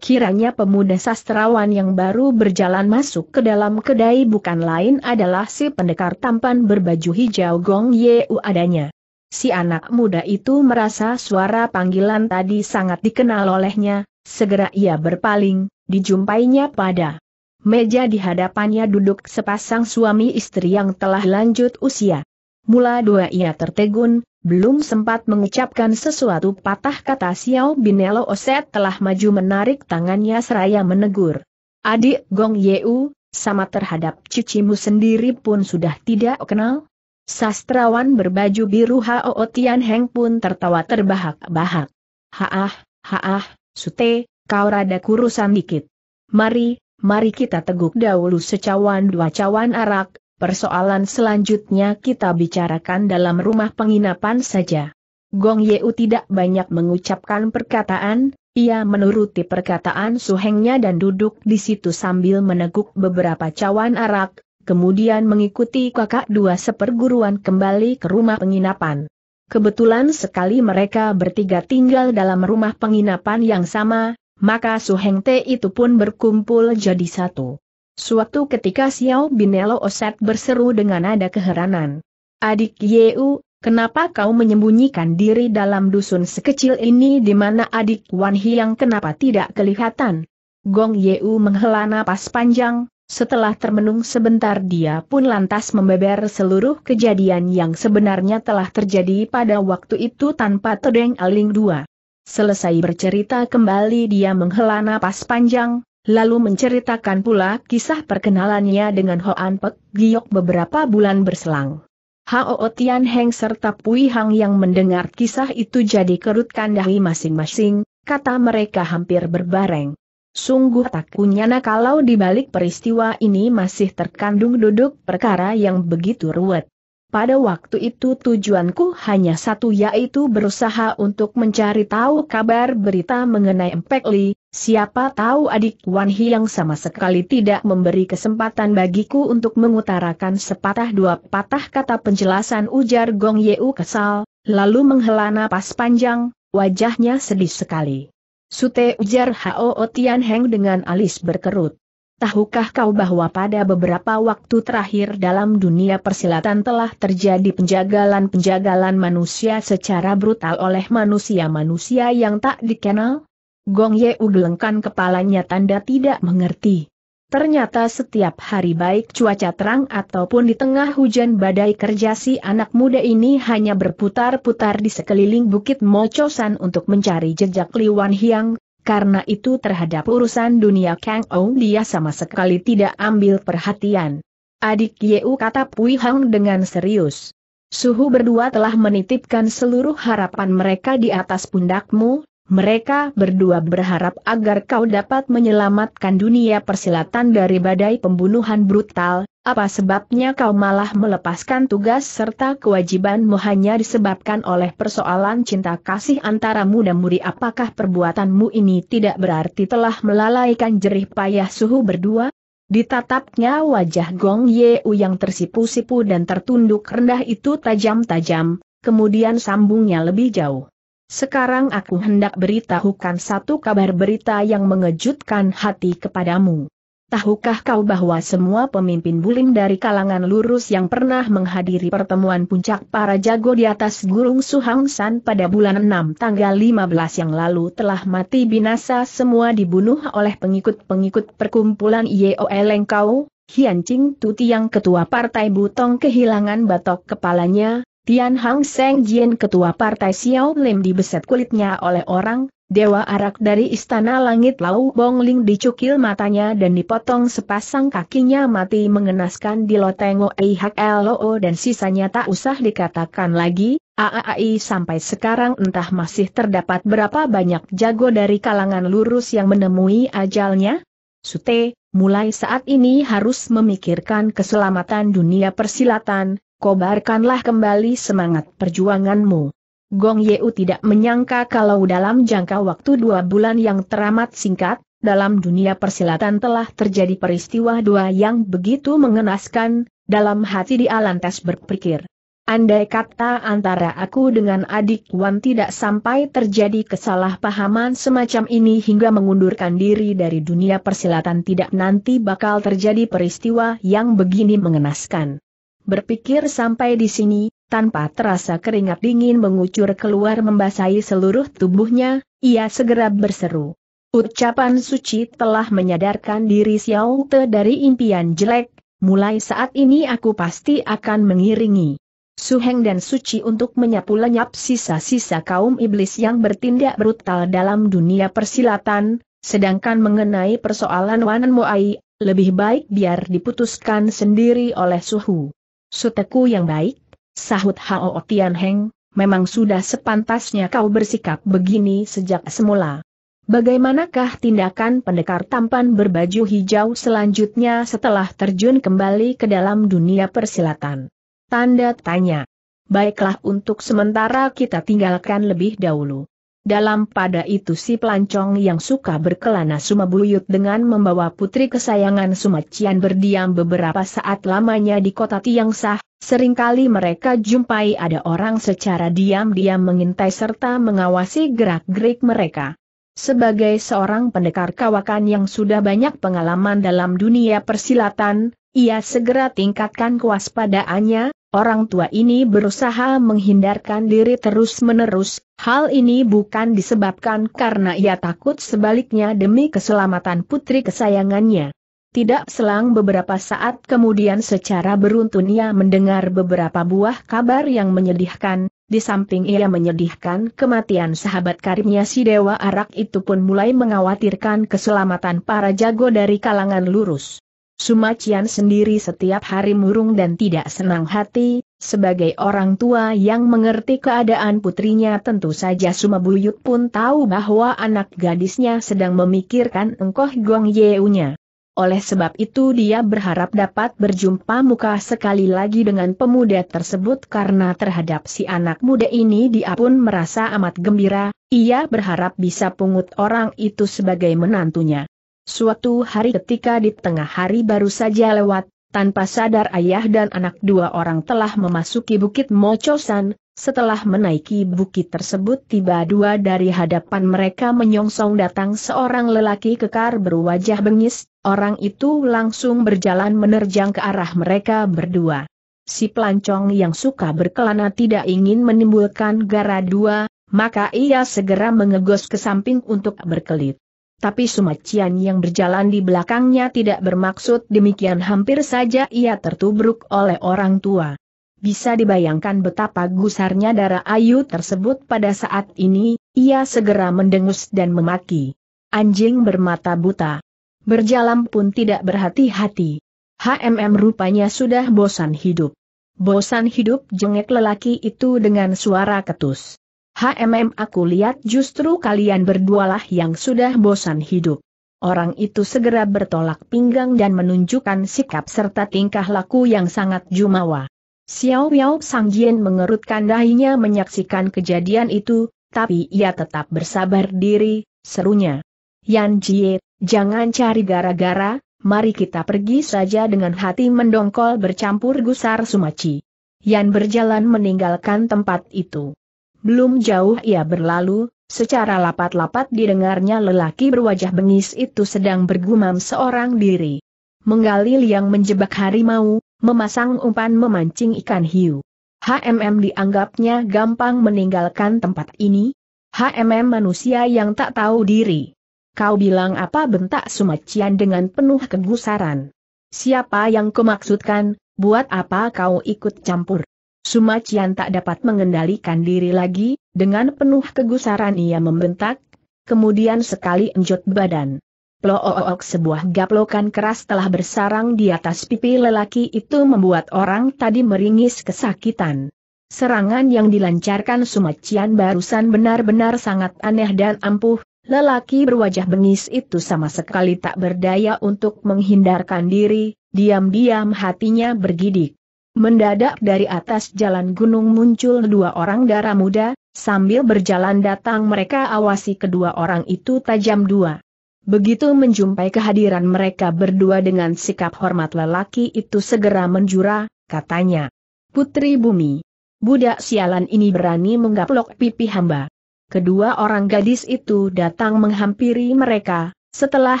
Kiranya pemuda sastrawan yang baru berjalan masuk ke dalam kedai bukan lain adalah si pendekar tampan berbaju hijau Gong Yeu adanya. Si anak muda itu merasa suara panggilan tadi sangat dikenal olehnya, segera ia berpaling, dijumpainya pada meja di hadapannya duduk sepasang suami istri yang telah lanjut usia. Mula dua ia tertegun, belum sempat mengucapkan sesuatu patah kata Xiao Binelo Oset telah maju menarik tangannya seraya menegur. Adik Gong Yeu, sama terhadap cucimu sendiri pun sudah tidak kenal? Sastrawan berbaju biru Hao Tian Heng pun tertawa terbahak-bahak. Haah, haah, sute, kau rada kurusan dikit. Mari, mari kita teguk dahulu secawan dua cawan arak, Persoalan selanjutnya kita bicarakan dalam rumah penginapan saja. Gong Yeu tidak banyak mengucapkan perkataan, ia menuruti perkataan Su Hengnya dan duduk di situ sambil meneguk beberapa cawan arak, kemudian mengikuti kakak dua seperguruan kembali ke rumah penginapan. Kebetulan sekali mereka bertiga tinggal dalam rumah penginapan yang sama, maka Suheng Te itu pun berkumpul jadi satu. Suatu ketika Xiao Binelo Oset berseru dengan nada keheranan. Adik Yeu, kenapa kau menyembunyikan diri dalam dusun sekecil ini di mana adik Wan Hiang kenapa tidak kelihatan? Gong Yeu menghela napas panjang, setelah termenung sebentar dia pun lantas membeber seluruh kejadian yang sebenarnya telah terjadi pada waktu itu tanpa tedeng aling dua. Selesai bercerita kembali dia menghela napas panjang, lalu menceritakan pula kisah perkenalannya dengan Hoan Pek Giok beberapa bulan berselang. Hao Tian Heng serta Pui Hang yang mendengar kisah itu jadi kerutkan dahi masing-masing, kata mereka hampir berbareng. Sungguh tak kunyana kalau di balik peristiwa ini masih terkandung duduk perkara yang begitu ruwet. Pada waktu itu tujuanku hanya satu yaitu berusaha untuk mencari tahu kabar berita mengenai Empek Li, Siapa tahu adik Wan Hi yang sama sekali tidak memberi kesempatan bagiku untuk mengutarakan sepatah dua patah kata penjelasan ujar Gong Yeu kesal, lalu menghela napas panjang, wajahnya sedih sekali. Sute ujar Hao Tian Heng dengan alis berkerut. Tahukah kau bahwa pada beberapa waktu terakhir dalam dunia persilatan telah terjadi penjagalan-penjagalan manusia secara brutal oleh manusia-manusia yang tak dikenal? Gong Ye gelengkan kepalanya tanda tidak mengerti. Ternyata setiap hari baik cuaca terang ataupun di tengah hujan badai kerja si anak muda ini hanya berputar-putar di sekeliling Bukit Mocosan untuk mencari jejak Wan Hiang, karena itu terhadap urusan dunia Kang Ou dia sama sekali tidak ambil perhatian. Adik Yeu kata Pui Hang dengan serius. Suhu berdua telah menitipkan seluruh harapan mereka di atas pundakmu, mereka berdua berharap agar kau dapat menyelamatkan dunia persilatan dari badai pembunuhan brutal, apa sebabnya kau malah melepaskan tugas serta kewajibanmu hanya disebabkan oleh persoalan cinta kasih antaramu dan muri apakah perbuatanmu ini tidak berarti telah melalaikan jerih payah suhu berdua? Ditatapnya wajah Gong Yeu yang tersipu-sipu dan tertunduk rendah itu tajam-tajam, kemudian sambungnya lebih jauh. Sekarang aku hendak beritahukan satu kabar berita yang mengejutkan hati kepadamu. Tahukah kau bahwa semua pemimpin bulim dari kalangan lurus yang pernah menghadiri pertemuan puncak para jago di atas Gunung San pada bulan 6 tanggal 15 yang lalu telah mati binasa semua dibunuh oleh pengikut-pengikut perkumpulan Yeo Lengkau, Hian Ching Tuti yang ketua partai Butong kehilangan batok kepalanya, Tian Hang Seng Jin ketua partai Xiao Lim dibeset kulitnya oleh orang, Dewa arak dari istana langit Lau Bong Ling dicukil matanya dan dipotong sepasang kakinya mati mengenaskan di Lotengo Eihak Loo dan sisanya tak usah dikatakan lagi, AAI sampai sekarang entah masih terdapat berapa banyak jago dari kalangan lurus yang menemui ajalnya. Sute, mulai saat ini harus memikirkan keselamatan dunia persilatan, kobarkanlah kembali semangat perjuanganmu. Gong Yeu tidak menyangka kalau dalam jangka waktu dua bulan yang teramat singkat, dalam dunia persilatan telah terjadi peristiwa dua yang begitu mengenaskan, dalam hati di Alantes berpikir. Andai kata antara aku dengan adik Wan tidak sampai terjadi kesalahpahaman semacam ini hingga mengundurkan diri dari dunia persilatan tidak nanti bakal terjadi peristiwa yang begini mengenaskan. Berpikir sampai di sini, tanpa terasa keringat dingin mengucur keluar membasahi seluruh tubuhnya, ia segera berseru. Ucapan suci telah menyadarkan diri Xiao Te dari impian jelek, mulai saat ini aku pasti akan mengiringi. Su Heng dan Suci untuk menyapu lenyap sisa-sisa kaum iblis yang bertindak brutal dalam dunia persilatan, sedangkan mengenai persoalan Wanan Moai, lebih baik biar diputuskan sendiri oleh Suhu. Suteku yang baik, sahut Hao Tian Heng, memang sudah sepantasnya kau bersikap begini sejak semula. Bagaimanakah tindakan pendekar tampan berbaju hijau selanjutnya setelah terjun kembali ke dalam dunia persilatan? Tanda tanya. Baiklah untuk sementara kita tinggalkan lebih dahulu. Dalam pada itu si pelancong yang suka berkelana Buyut dengan membawa putri kesayangan Sumacian berdiam beberapa saat lamanya di kota Tiang Sah, seringkali mereka jumpai ada orang secara diam-diam mengintai serta mengawasi gerak-gerik mereka. Sebagai seorang pendekar kawakan yang sudah banyak pengalaman dalam dunia persilatan, ia segera tingkatkan kewaspadaannya, Orang tua ini berusaha menghindarkan diri terus-menerus, hal ini bukan disebabkan karena ia takut sebaliknya demi keselamatan putri kesayangannya. Tidak selang beberapa saat kemudian secara beruntun ia mendengar beberapa buah kabar yang menyedihkan, di samping ia menyedihkan kematian sahabat karibnya si Dewa Arak itu pun mulai mengkhawatirkan keselamatan para jago dari kalangan lurus. Sumacian sendiri setiap hari murung dan tidak senang hati, sebagai orang tua yang mengerti keadaan putrinya tentu saja Sumabuyut pun tahu bahwa anak gadisnya sedang memikirkan engkoh Gong Yeunya. Oleh sebab itu dia berharap dapat berjumpa muka sekali lagi dengan pemuda tersebut karena terhadap si anak muda ini dia pun merasa amat gembira, ia berharap bisa pungut orang itu sebagai menantunya. Suatu hari ketika di tengah hari baru saja lewat, tanpa sadar ayah dan anak dua orang telah memasuki Bukit Mocosan, setelah menaiki bukit tersebut tiba dua dari hadapan mereka menyongsong datang seorang lelaki kekar berwajah bengis, orang itu langsung berjalan menerjang ke arah mereka berdua. Si pelancong yang suka berkelana tidak ingin menimbulkan gara dua, maka ia segera mengegos ke samping untuk berkelit. Tapi Sumacian yang berjalan di belakangnya tidak bermaksud demikian hampir saja ia tertubruk oleh orang tua. Bisa dibayangkan betapa gusarnya darah Ayu tersebut pada saat ini, ia segera mendengus dan memaki. Anjing bermata buta. Berjalan pun tidak berhati-hati. HMM rupanya sudah bosan hidup. Bosan hidup jengek lelaki itu dengan suara ketus. HMM aku lihat justru kalian berdualah yang sudah bosan hidup. Orang itu segera bertolak pinggang dan menunjukkan sikap serta tingkah laku yang sangat jumawa. Xiao Yao Sang Jian mengerutkan dahinya menyaksikan kejadian itu, tapi ia tetap bersabar diri, serunya. Yan Jie, jangan cari gara-gara, mari kita pergi saja dengan hati mendongkol bercampur gusar sumaci. Yan berjalan meninggalkan tempat itu. Belum jauh ia berlalu, secara lapat-lapat didengarnya lelaki berwajah bengis itu sedang bergumam seorang diri. Menggali liang menjebak harimau, memasang umpan memancing ikan hiu. HMM dianggapnya gampang meninggalkan tempat ini. HMM manusia yang tak tahu diri. Kau bilang apa bentak Sumacian dengan penuh kegusaran. Siapa yang kemaksudkan, buat apa kau ikut campur? Sumacian tak dapat mengendalikan diri lagi, dengan penuh kegusaran ia membentak, kemudian sekali enjot badan. Plooook sebuah gaplokan keras telah bersarang di atas pipi lelaki itu membuat orang tadi meringis kesakitan. Serangan yang dilancarkan Sumacian barusan benar-benar sangat aneh dan ampuh, lelaki berwajah bengis itu sama sekali tak berdaya untuk menghindarkan diri, diam-diam hatinya bergidik. Mendadak dari atas jalan gunung muncul dua orang darah muda, sambil berjalan datang mereka awasi kedua orang itu tajam dua. Begitu menjumpai kehadiran mereka berdua dengan sikap hormat lelaki itu segera menjura, katanya. Putri Bumi. Budak sialan ini berani menggaplok pipi hamba. Kedua orang gadis itu datang menghampiri mereka, setelah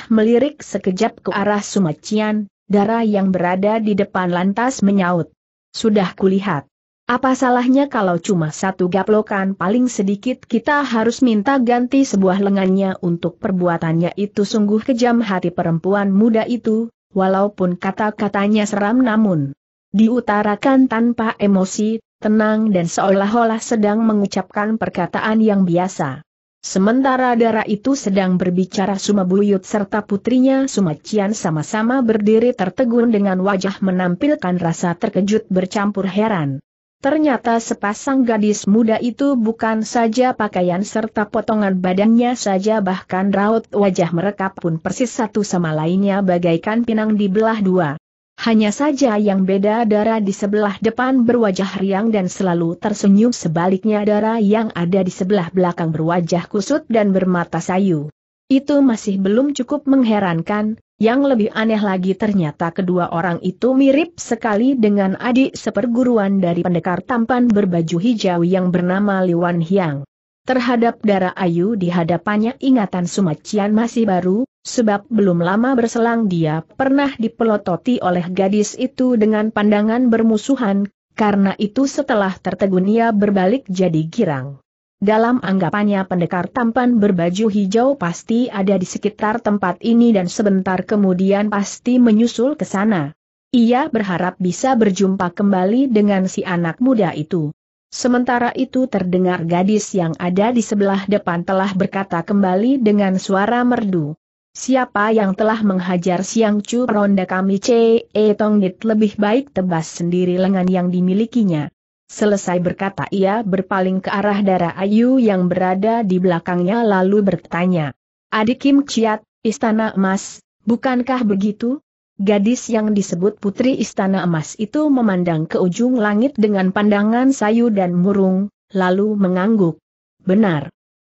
melirik sekejap ke arah Sumacian, darah yang berada di depan lantas menyaut. Sudah kulihat. Apa salahnya kalau cuma satu gaplokan paling sedikit kita harus minta ganti sebuah lengannya untuk perbuatannya itu sungguh kejam hati perempuan muda itu, walaupun kata-katanya seram namun diutarakan tanpa emosi, tenang dan seolah-olah sedang mengucapkan perkataan yang biasa. Sementara darah itu sedang berbicara Sumabuyut serta putrinya Sumacian sama-sama berdiri tertegun dengan wajah menampilkan rasa terkejut bercampur heran. Ternyata sepasang gadis muda itu bukan saja pakaian serta potongan badannya saja bahkan raut wajah mereka pun persis satu sama lainnya bagaikan pinang dibelah dua. Hanya saja yang beda darah di sebelah depan berwajah riang dan selalu tersenyum sebaliknya darah yang ada di sebelah belakang berwajah kusut dan bermata sayu. Itu masih belum cukup mengherankan, yang lebih aneh lagi ternyata kedua orang itu mirip sekali dengan adik seperguruan dari pendekar tampan berbaju hijau yang bernama Liwan Hyang. Terhadap darah ayu di hadapannya ingatan Sumacian masih baru, sebab belum lama berselang dia pernah dipelototi oleh gadis itu dengan pandangan bermusuhan, karena itu setelah tertegun ia berbalik jadi girang. Dalam anggapannya pendekar tampan berbaju hijau pasti ada di sekitar tempat ini dan sebentar kemudian pasti menyusul ke sana. Ia berharap bisa berjumpa kembali dengan si anak muda itu. Sementara itu terdengar gadis yang ada di sebelah depan telah berkata kembali dengan suara merdu. Siapa yang telah menghajar Siang Chu ronda kami C.E. Tongit lebih baik tebas sendiri lengan yang dimilikinya. Selesai berkata ia berpaling ke arah darah Ayu yang berada di belakangnya lalu bertanya. Adik Kim Chiat, Istana Emas, bukankah begitu? Gadis yang disebut Putri Istana Emas itu memandang ke ujung langit dengan pandangan sayu dan murung, lalu mengangguk. Benar.